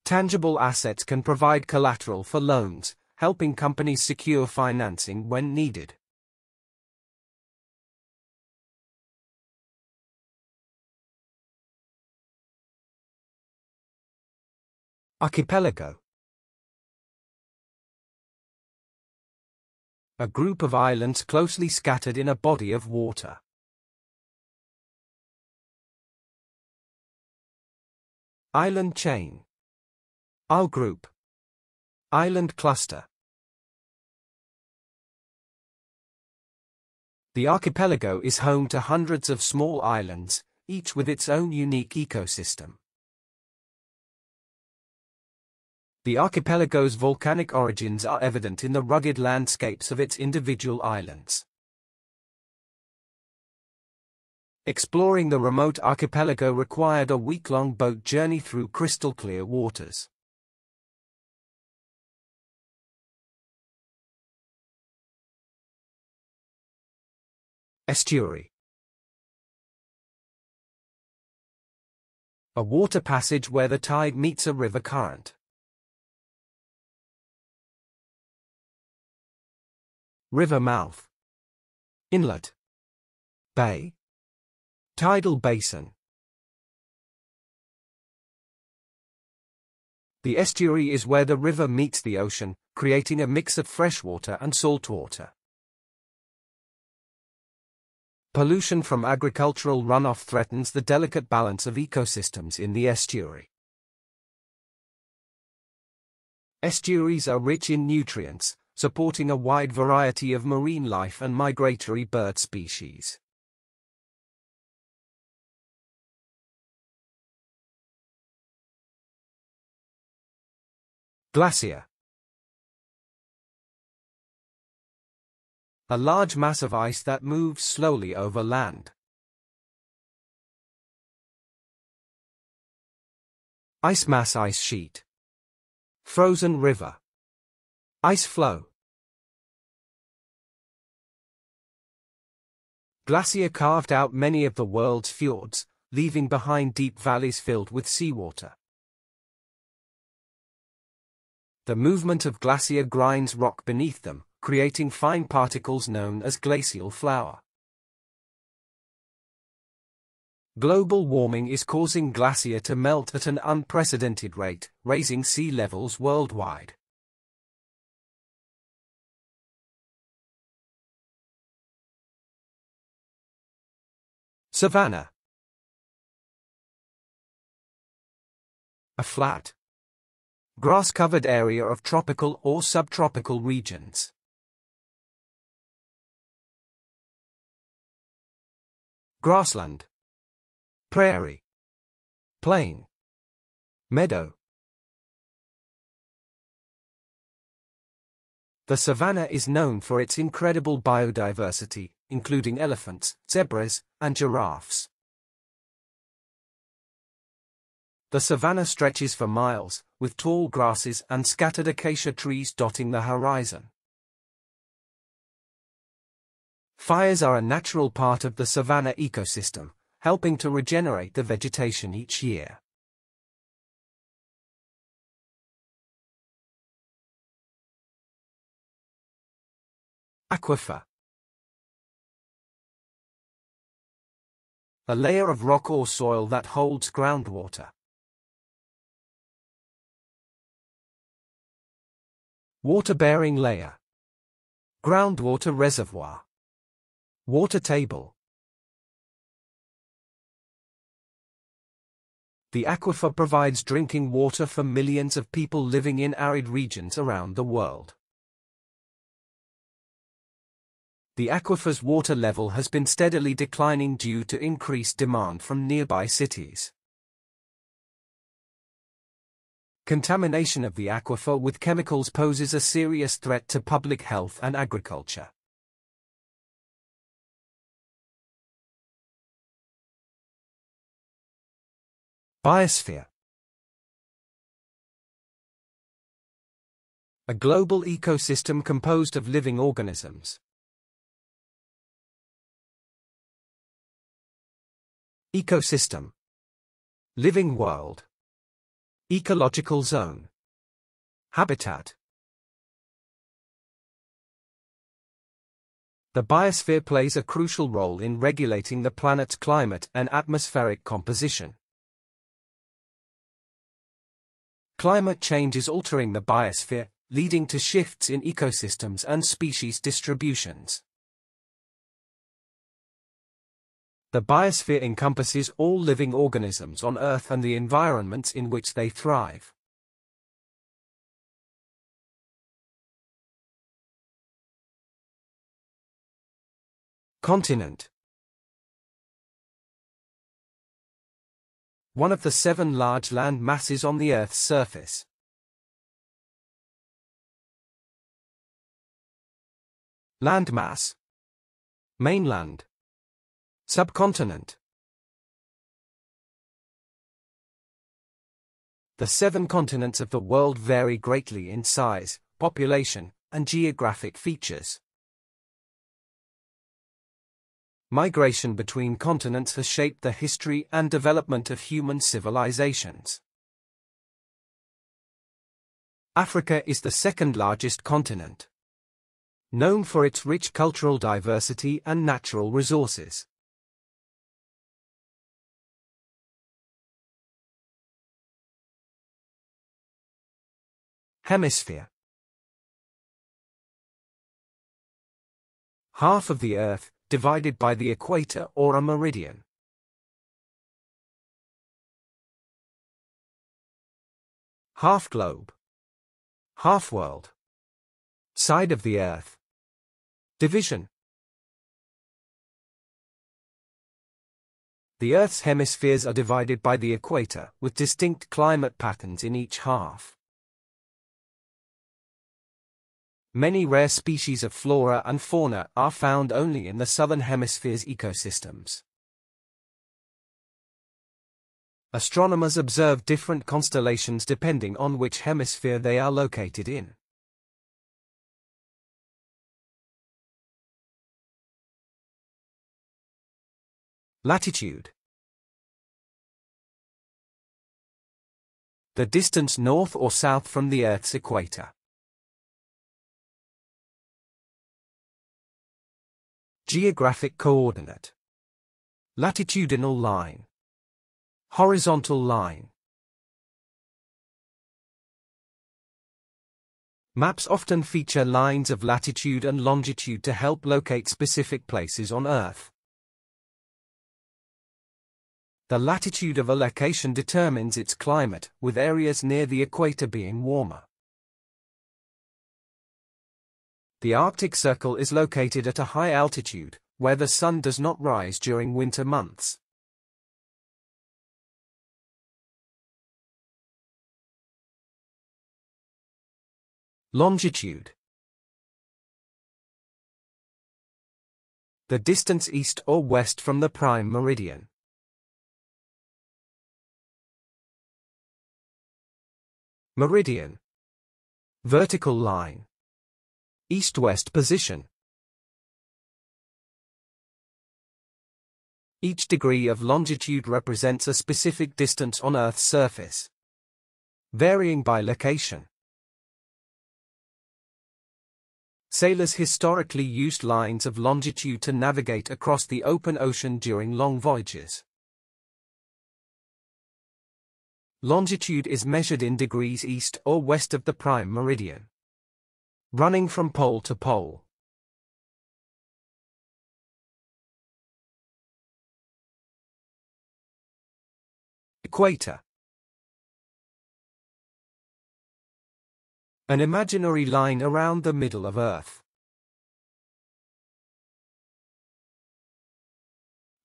Speaker 2: Tangible assets can provide collateral for loans, helping companies secure financing when needed.
Speaker 1: Archipelago a group of islands closely scattered in a body of water. Island chain. Isle group. Island cluster.
Speaker 2: The archipelago is home to hundreds of small islands, each with its own unique ecosystem. the archipelago's volcanic origins are evident in the rugged landscapes of its individual islands. Exploring the remote archipelago required a week-long boat journey through crystal-clear waters.
Speaker 1: Estuary A water passage where the tide meets a river current. River mouth. Inlet. Bay. Tidal basin.
Speaker 2: The estuary is where the river meets the ocean, creating a mix of freshwater and saltwater. Pollution from agricultural runoff threatens the delicate balance of ecosystems in the estuary. Estuaries are rich in nutrients, supporting a wide variety of marine life and migratory bird species.
Speaker 1: Glacier A large mass of ice that moves slowly over land. Ice mass ice sheet. Frozen river.
Speaker 2: Ice flow. Glacier carved out many of the world's fjords, leaving behind deep valleys filled with seawater. The movement of glacier grinds rock beneath them, creating fine particles known as glacial flour. Global warming is causing glacier to melt at an unprecedented rate, raising sea levels worldwide.
Speaker 1: Savannah. A flat. Grass-covered area of tropical or subtropical regions. Grassland. Prairie. Plain. Meadow.
Speaker 2: The savanna is known for its incredible biodiversity, including elephants, zebras, and giraffes. The savanna stretches for miles, with tall grasses and scattered acacia trees dotting the horizon. Fires are a natural part of the savanna ecosystem, helping to regenerate the vegetation each year.
Speaker 1: Aquifer a layer of rock or soil that holds groundwater. Water-bearing layer. Groundwater reservoir. Water table.
Speaker 2: The aquifer provides drinking water for millions of people living in arid regions around the world. the aquifer's water level has been steadily declining due to increased demand from nearby cities. Contamination of the aquifer with chemicals poses a serious threat to public health and agriculture.
Speaker 1: Biosphere A global ecosystem composed of living organisms, Ecosystem. Living world. Ecological zone. Habitat.
Speaker 2: The biosphere plays a crucial role in regulating the planet's climate and atmospheric composition. Climate change is altering the biosphere, leading to shifts in ecosystems and species distributions. The biosphere encompasses all living organisms on Earth and the environments in which they thrive.
Speaker 1: Continent One of the seven large land masses on the Earth's surface. Landmass Mainland
Speaker 2: Subcontinent The seven continents of the world vary greatly in size, population, and geographic features. Migration between continents has shaped the history and development of human civilizations. Africa is the second largest continent, known for its rich cultural diversity and natural
Speaker 1: resources. Hemisphere Half of the Earth, divided by the equator or a meridian. Half globe. Half world.
Speaker 2: Side of the Earth. Division. The Earth's hemispheres are divided by the equator, with distinct climate patterns in each half. Many rare species of flora and fauna are found only in the southern hemisphere's ecosystems. Astronomers observe different constellations depending on which hemisphere they are located in.
Speaker 1: Latitude The distance north or south from the Earth's equator. Geographic coordinate. Latitudinal line. Horizontal line.
Speaker 2: Maps often feature lines of latitude and longitude to help locate specific places on Earth. The latitude of a location determines its climate, with areas near the equator being warmer. The Arctic Circle is located at a high altitude, where the sun does not rise during winter months.
Speaker 1: Longitude The distance east or west from the prime meridian. Meridian Vertical line
Speaker 2: East-west position. Each degree of longitude represents a specific distance on Earth's surface, varying by location. Sailors historically used lines of longitude to navigate across the open ocean during long voyages. Longitude is measured in degrees east or west of the prime meridian running from pole to pole.
Speaker 1: Equator An imaginary line around the middle of Earth.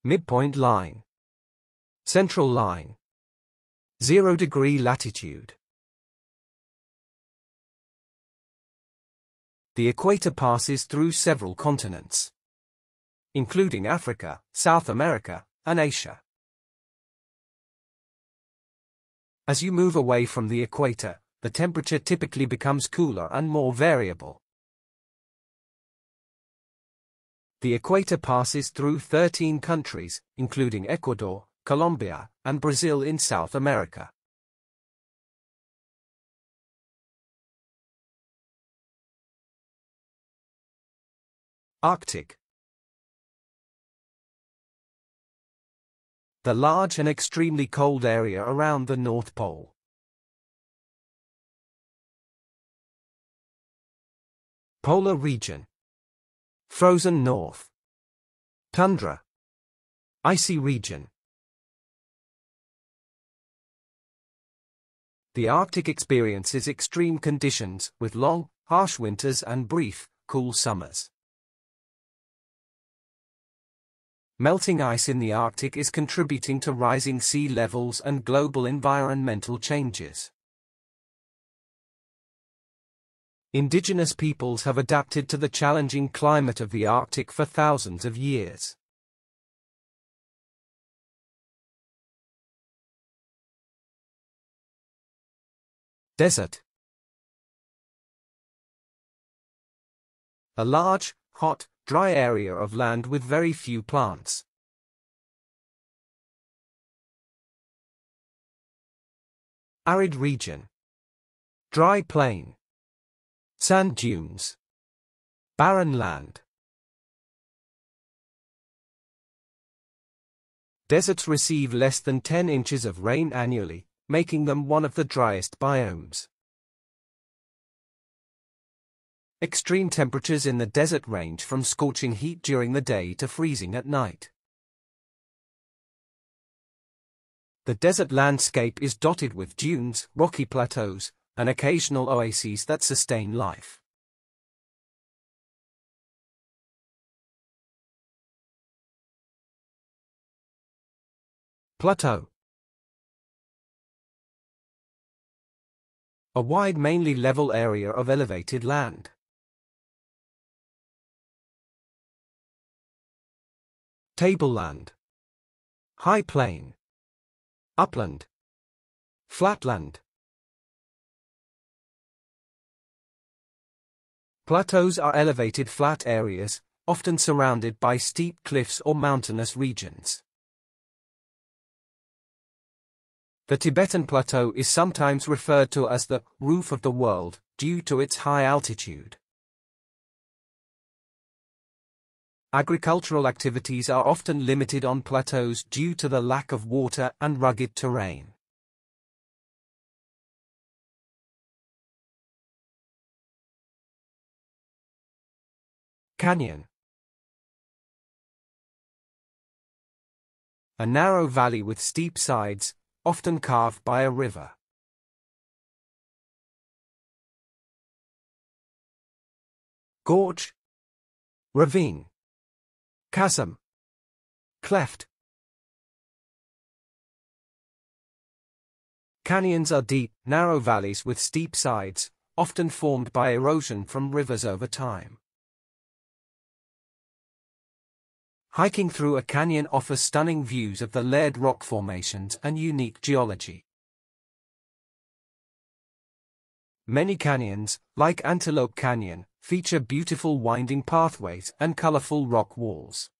Speaker 1: Midpoint line. Central line. Zero
Speaker 2: degree latitude. The equator passes through several continents, including Africa, South America, and Asia. As you move away from the equator, the temperature typically becomes cooler and more variable. The equator passes through 13 countries, including Ecuador, Colombia, and Brazil in South America.
Speaker 1: Arctic The large and extremely cold area around the North Pole. Polar region. Frozen North. Tundra.
Speaker 2: Icy region. The Arctic experiences extreme conditions, with long, harsh winters and brief, cool summers. melting ice in the Arctic is contributing to rising sea levels and global environmental changes. Indigenous peoples have adapted to the challenging climate of the Arctic for thousands of years.
Speaker 1: Desert A large, hot, dry area of land with very few plants. Arid region. Dry plain. Sand dunes. Barren land.
Speaker 2: Deserts receive less than 10 inches of rain annually, making them one of the driest biomes. Extreme temperatures in the desert range from scorching heat during the day to freezing at night. The desert landscape is dotted with dunes, rocky plateaus, and occasional oases that sustain life.
Speaker 1: Plateau A wide mainly level area of elevated land. Tableland. High plain. Upland.
Speaker 2: Flatland. Plateaus are elevated flat areas, often surrounded by steep cliffs or mountainous regions. The Tibetan Plateau is sometimes referred to as the roof of the world due to its high altitude. Agricultural activities are often limited on plateaus due to the lack of water and rugged terrain.
Speaker 1: Canyon A narrow valley with steep sides, often carved by a river. Gorge Ravine chasm,
Speaker 2: cleft. Canyons are deep, narrow valleys with steep sides, often formed by erosion from rivers over time. Hiking through a canyon offers stunning views of the layered rock formations and unique geology. Many canyons, like Antelope Canyon, feature beautiful winding pathways and colorful rock walls.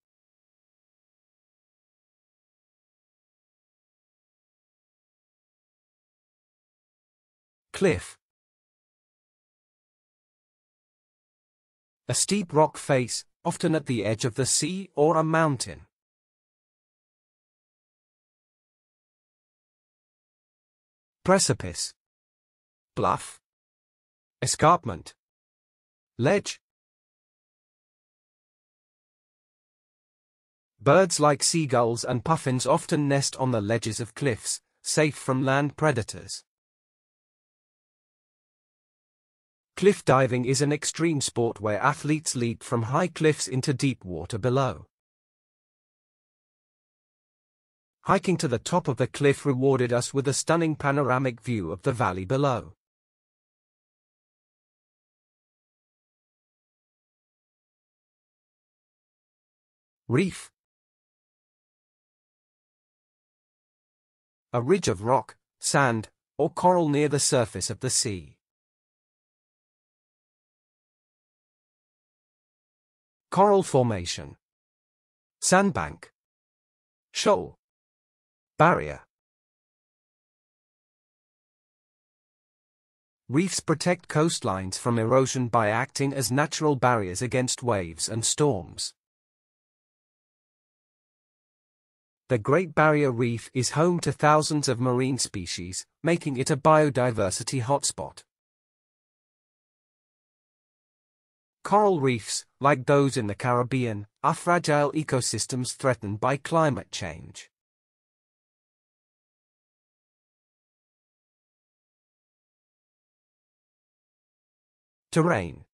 Speaker 1: Cliff A steep rock face, often at the edge of the sea or a mountain. Precipice Bluff Escarpment
Speaker 2: Ledge Birds like seagulls and puffins often nest on the ledges of cliffs, safe from land predators. Cliff diving is an extreme sport where athletes leap from high cliffs into deep water below. Hiking to the top of the cliff rewarded us with a stunning panoramic view of the valley below.
Speaker 1: Reef A ridge of rock, sand, or coral near the surface of the sea. Coral formation. Sandbank. Shoal. Barrier.
Speaker 2: Reefs protect coastlines from erosion by acting as natural barriers against waves and storms. the Great Barrier Reef is home to thousands of marine species, making it a biodiversity hotspot. Coral reefs, like those in the Caribbean, are fragile ecosystems threatened by climate change.
Speaker 1: Terrain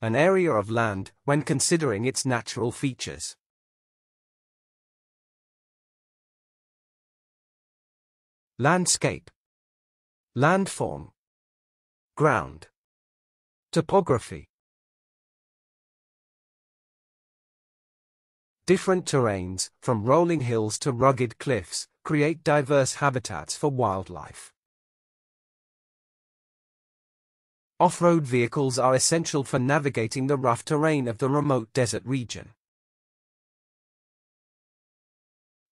Speaker 1: an area of land when considering its natural features. Landscape Landform Ground Topography
Speaker 2: Different terrains, from rolling hills to rugged cliffs, create diverse habitats for wildlife. Off-road vehicles are essential for navigating the rough terrain of the remote desert region.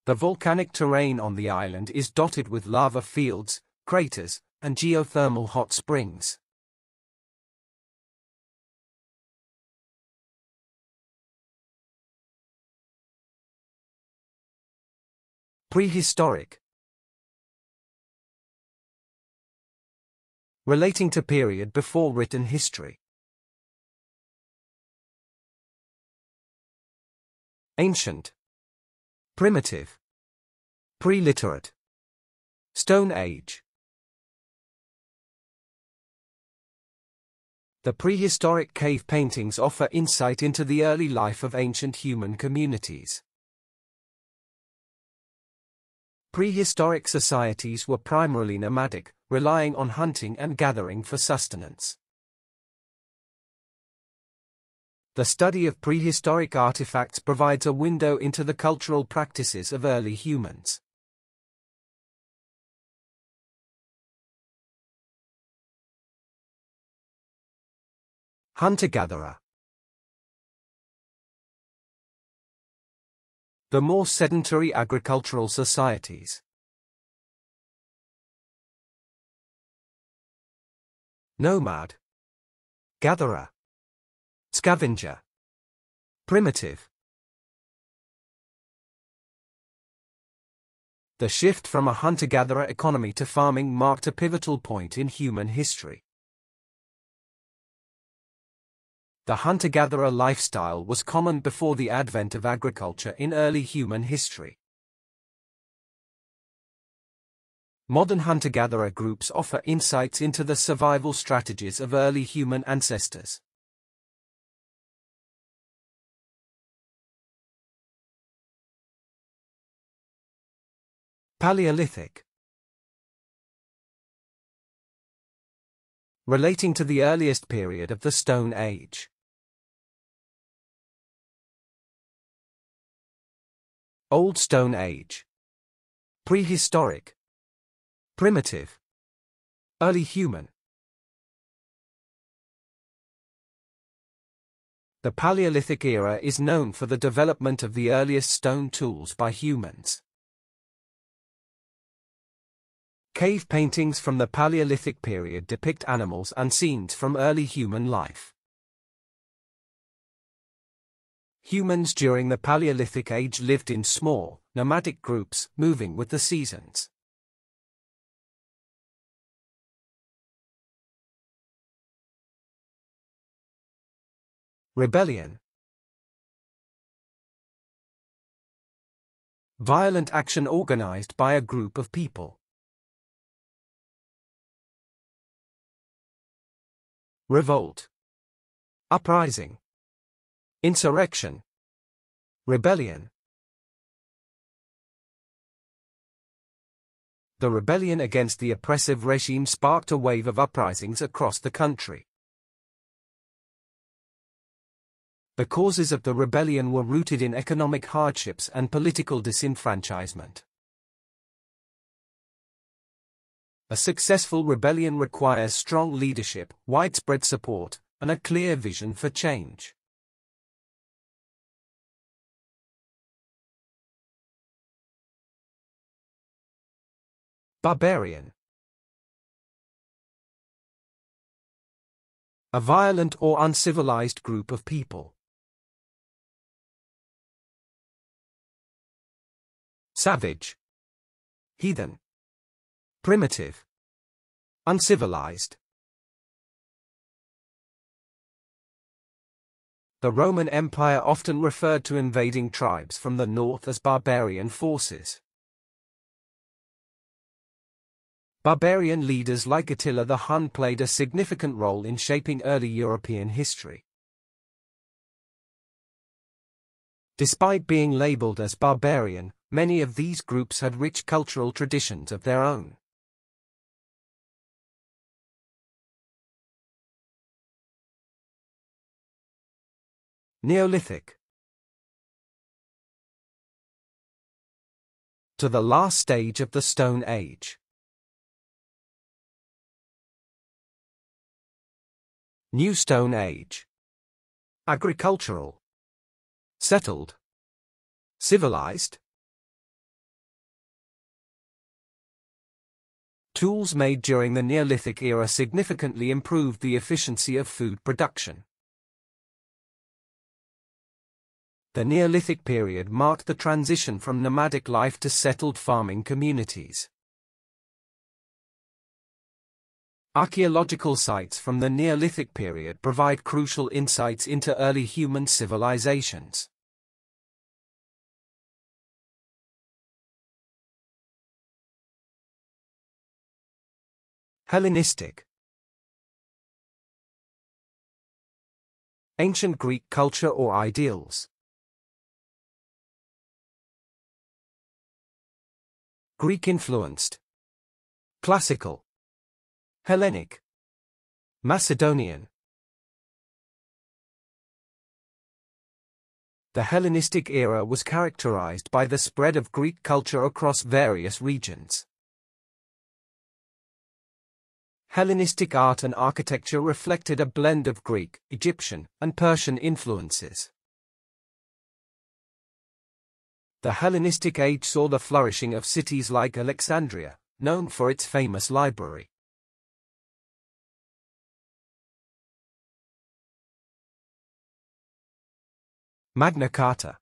Speaker 2: The volcanic terrain on the island is dotted with lava fields, craters, and geothermal hot springs.
Speaker 1: Prehistoric relating to period before written history. Ancient. Primitive. Pre-literate. Stone Age.
Speaker 2: The prehistoric cave paintings offer insight into the early life of ancient human communities. Prehistoric societies were primarily nomadic, relying on hunting and gathering for sustenance. The study of prehistoric artifacts provides a window into the cultural practices of early humans.
Speaker 1: Hunter-gatherer The more sedentary agricultural societies, Nomad. Gatherer. Scavenger.
Speaker 2: Primitive. The shift from a hunter-gatherer economy to farming marked a pivotal point in human history. The hunter-gatherer lifestyle was common before the advent of agriculture in early human history. Modern hunter-gatherer groups offer insights into the survival strategies of early human ancestors.
Speaker 1: Paleolithic Relating to the earliest period of the Stone Age. Old Stone Age Prehistoric Primitive. Early human.
Speaker 2: The Paleolithic era is known for the development of the earliest stone tools by humans. Cave paintings from the Paleolithic period depict animals and scenes from early human life. Humans during the Paleolithic age lived in small, nomadic groups, moving with the seasons.
Speaker 1: Rebellion Violent action organized by a group of people. Revolt Uprising
Speaker 2: Insurrection Rebellion The rebellion against the oppressive regime sparked a wave of uprisings across the country. the causes of the rebellion were rooted in economic hardships and political disenfranchisement. A successful rebellion requires strong leadership, widespread support, and a clear vision for change.
Speaker 1: Barbarian A violent or uncivilized group of people. Savage. Heathen. Primitive. Uncivilized.
Speaker 2: The Roman Empire often referred to invading tribes from the north as barbarian forces. Barbarian leaders like Attila the Hun played a significant role in shaping early European history. Despite being labeled as barbarian, Many of these groups had rich cultural traditions of their own.
Speaker 1: Neolithic To the last stage of the Stone Age. New Stone Age. Agricultural. Settled. Civilized.
Speaker 2: tools made during the Neolithic era significantly improved the efficiency of food production. The Neolithic period marked the transition from nomadic life to settled farming communities. Archaeological sites from the Neolithic period provide crucial insights into early human civilizations.
Speaker 1: Hellenistic Ancient Greek culture or ideals Greek influenced Classical Hellenic
Speaker 2: Macedonian The Hellenistic era was characterized by the spread of Greek culture across various regions. Hellenistic art and architecture reflected a blend of Greek, Egyptian, and Persian influences. The Hellenistic age saw the flourishing of cities like Alexandria, known for its famous library.
Speaker 1: Magna Carta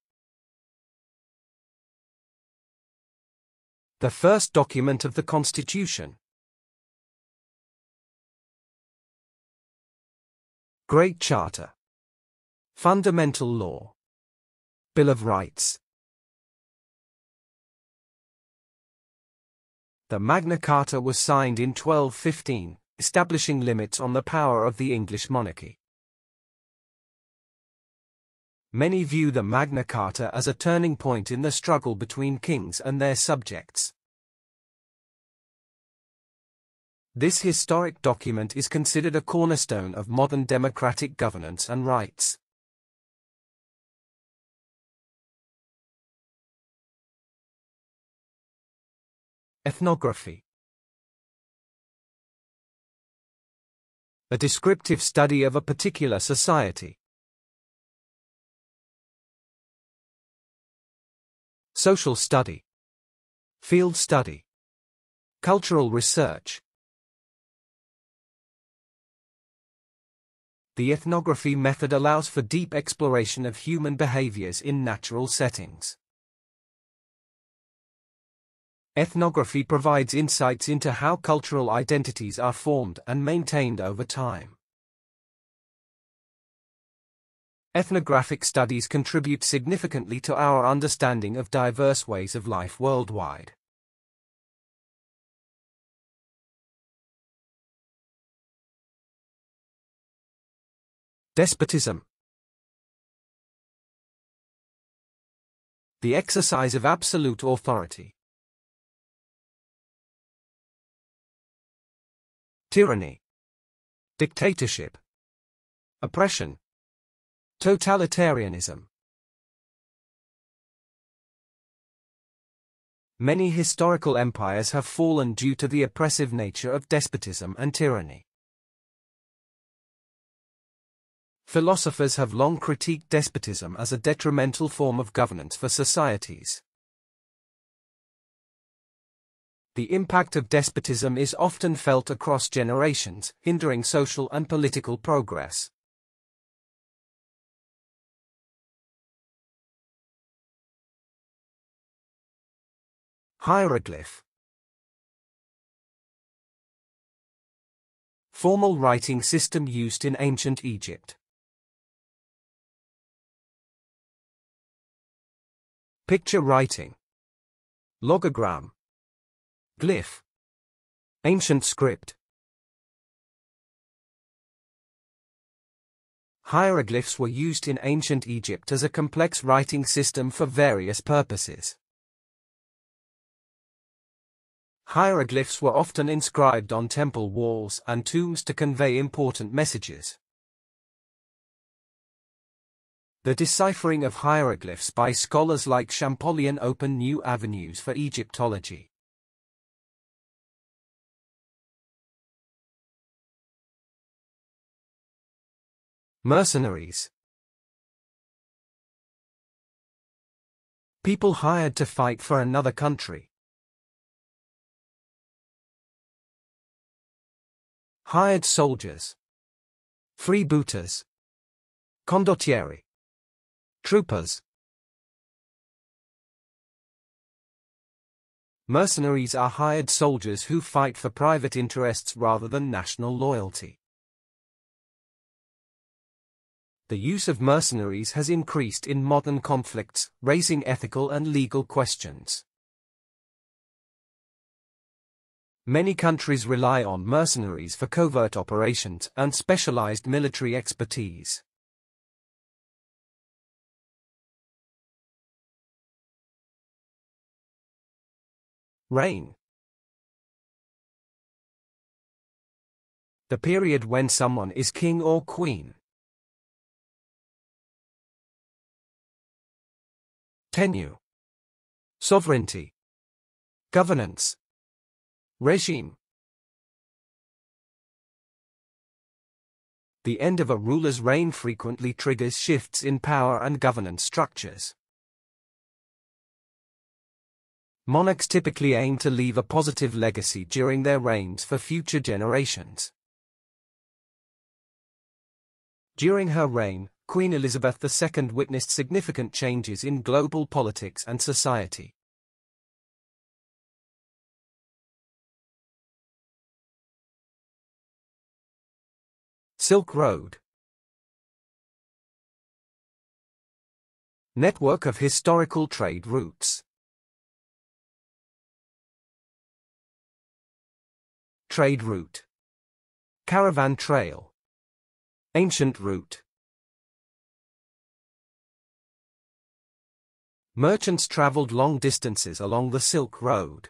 Speaker 1: The first document of the Constitution, Great Charter. Fundamental
Speaker 2: Law. Bill of Rights. The Magna Carta was signed in 1215, establishing limits on the power of the English monarchy. Many view the Magna Carta as a turning point in the struggle between kings and their subjects. This historic document is considered a cornerstone of modern democratic governance and rights.
Speaker 1: Ethnography A descriptive study of a particular society. Social study.
Speaker 2: Field study. Cultural research. the ethnography method allows for deep exploration of human behaviors in natural settings. Ethnography provides insights into how cultural identities are formed and maintained over time. Ethnographic studies contribute significantly to our understanding of diverse ways of life worldwide.
Speaker 1: Despotism The exercise of absolute authority. Tyranny. Dictatorship. Oppression. Totalitarianism.
Speaker 2: Many historical empires have fallen due to the oppressive nature of despotism and tyranny. Philosophers have long critiqued despotism as a detrimental form of governance for societies. The impact of despotism is often felt across generations, hindering social and political progress.
Speaker 1: Hieroglyph Formal writing system used in ancient Egypt. Picture writing. Logogram. Glyph. Ancient script.
Speaker 2: Hieroglyphs were used in ancient Egypt as a complex writing system for various purposes. Hieroglyphs were often inscribed on temple walls and tombs to convey important messages. The deciphering of hieroglyphs by scholars like Champollion opened new avenues for Egyptology.
Speaker 1: Mercenaries People hired to fight for another country. Hired soldiers. Freebooters. Condottieri.
Speaker 2: Troopers Mercenaries are hired soldiers who fight for private interests rather than national loyalty. The use of mercenaries has increased in modern conflicts, raising ethical and legal questions. Many countries rely on mercenaries for covert operations and specialized military expertise.
Speaker 1: Reign. The period when someone is king or queen. Tenure. Sovereignty.
Speaker 2: Governance. Regime. The end of a ruler's reign frequently triggers shifts in power and governance structures. Monarchs typically aim to leave a positive legacy during their reigns for future generations. During her reign, Queen Elizabeth II witnessed significant changes in global politics and society.
Speaker 1: Silk Road Network of historical trade routes Trade route. Caravan
Speaker 2: trail. Ancient route. Merchants traveled long distances along the Silk Road,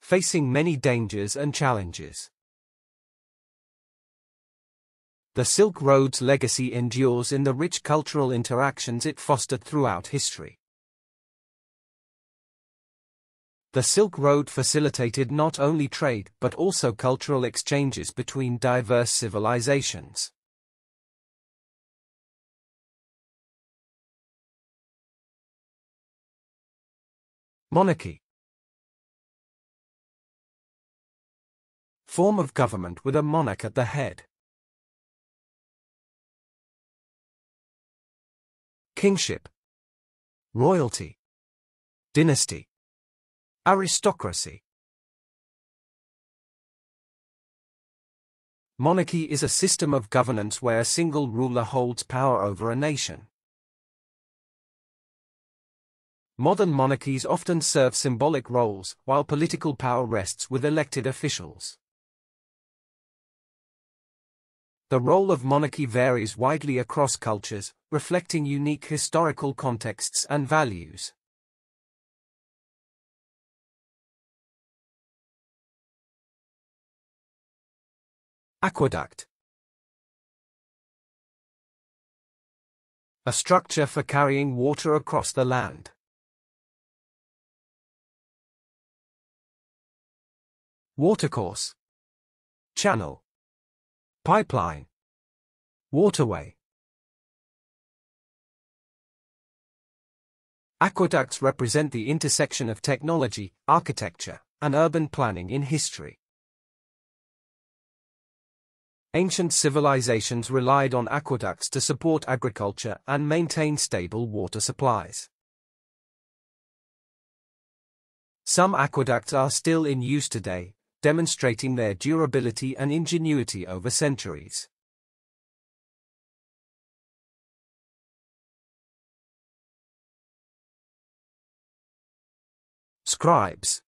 Speaker 2: facing many dangers and challenges. The Silk Road's legacy endures in the rich cultural interactions it fostered throughout history. The Silk Road facilitated not only trade but also cultural exchanges between diverse civilizations.
Speaker 1: Monarchy Form of government with a monarch at the head. Kingship Royalty Dynasty
Speaker 2: Aristocracy Monarchy is a system of governance where a single ruler holds power over a nation. Modern monarchies often serve symbolic roles, while political power rests with elected officials. The role of monarchy varies widely across cultures, reflecting unique historical contexts and values.
Speaker 1: Aqueduct A structure for carrying water across the land. Watercourse Channel Pipeline Waterway
Speaker 2: Aqueducts represent the intersection of technology, architecture, and urban planning in history. Ancient civilizations relied on aqueducts to support agriculture and maintain stable water supplies. Some aqueducts are still in use today, demonstrating their durability and ingenuity over centuries.
Speaker 1: Scribes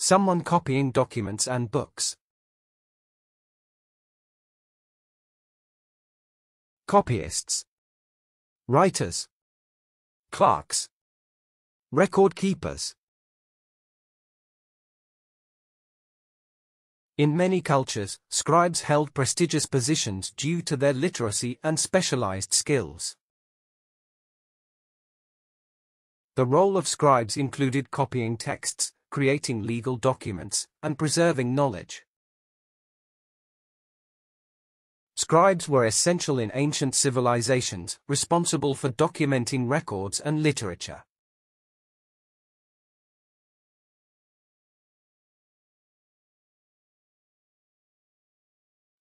Speaker 1: Someone copying documents and books. Copyists. Writers. Clerks.
Speaker 2: Record keepers. In many cultures, scribes held prestigious positions due to their literacy and specialized skills. The role of scribes included copying texts, creating legal documents, and preserving knowledge. Scribes were essential in ancient civilizations, responsible for documenting records and literature.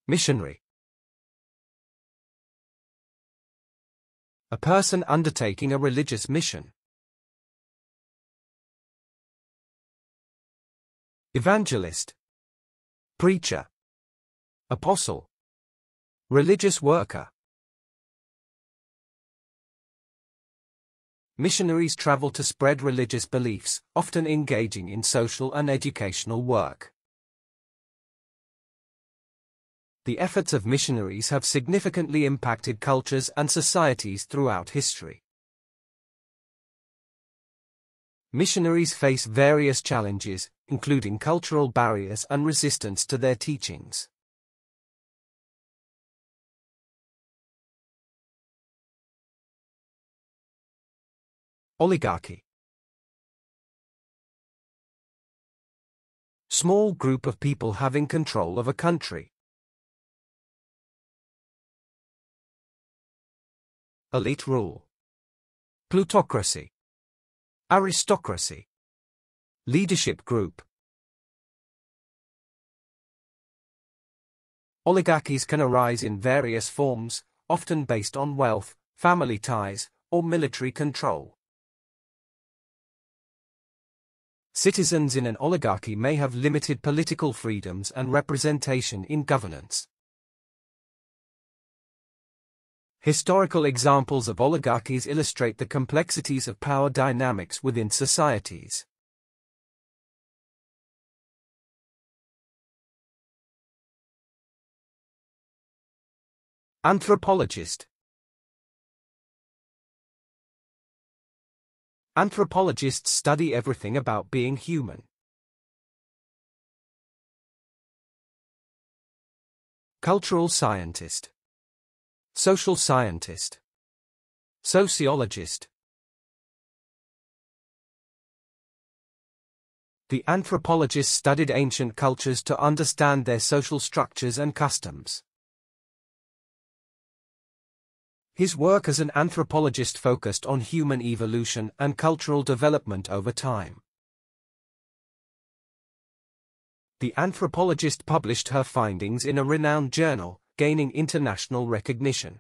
Speaker 1: Missionary A person undertaking a religious mission. Evangelist. Preacher. Apostle. Religious
Speaker 2: worker. Missionaries travel to spread religious beliefs, often engaging in social and educational work. The efforts of missionaries have significantly impacted cultures and societies throughout history. Missionaries face various challenges, including cultural barriers and resistance to their teachings.
Speaker 1: Oligarchy Small group of people having control of a country. Elite rule. Plutocracy. Aristocracy. Leadership Group
Speaker 2: Oligarchies can arise in various forms, often based on wealth, family ties, or military control. Citizens in an oligarchy may have limited political freedoms and representation in governance. Historical examples of oligarchies illustrate the complexities of power dynamics within societies.
Speaker 1: Anthropologist Anthropologists study everything about being human. Cultural scientist. Social scientist. Sociologist.
Speaker 2: The anthropologists studied ancient cultures to understand their social structures and customs. His work as an anthropologist focused on human evolution and cultural development over time. The anthropologist published her findings in a renowned journal, gaining international recognition.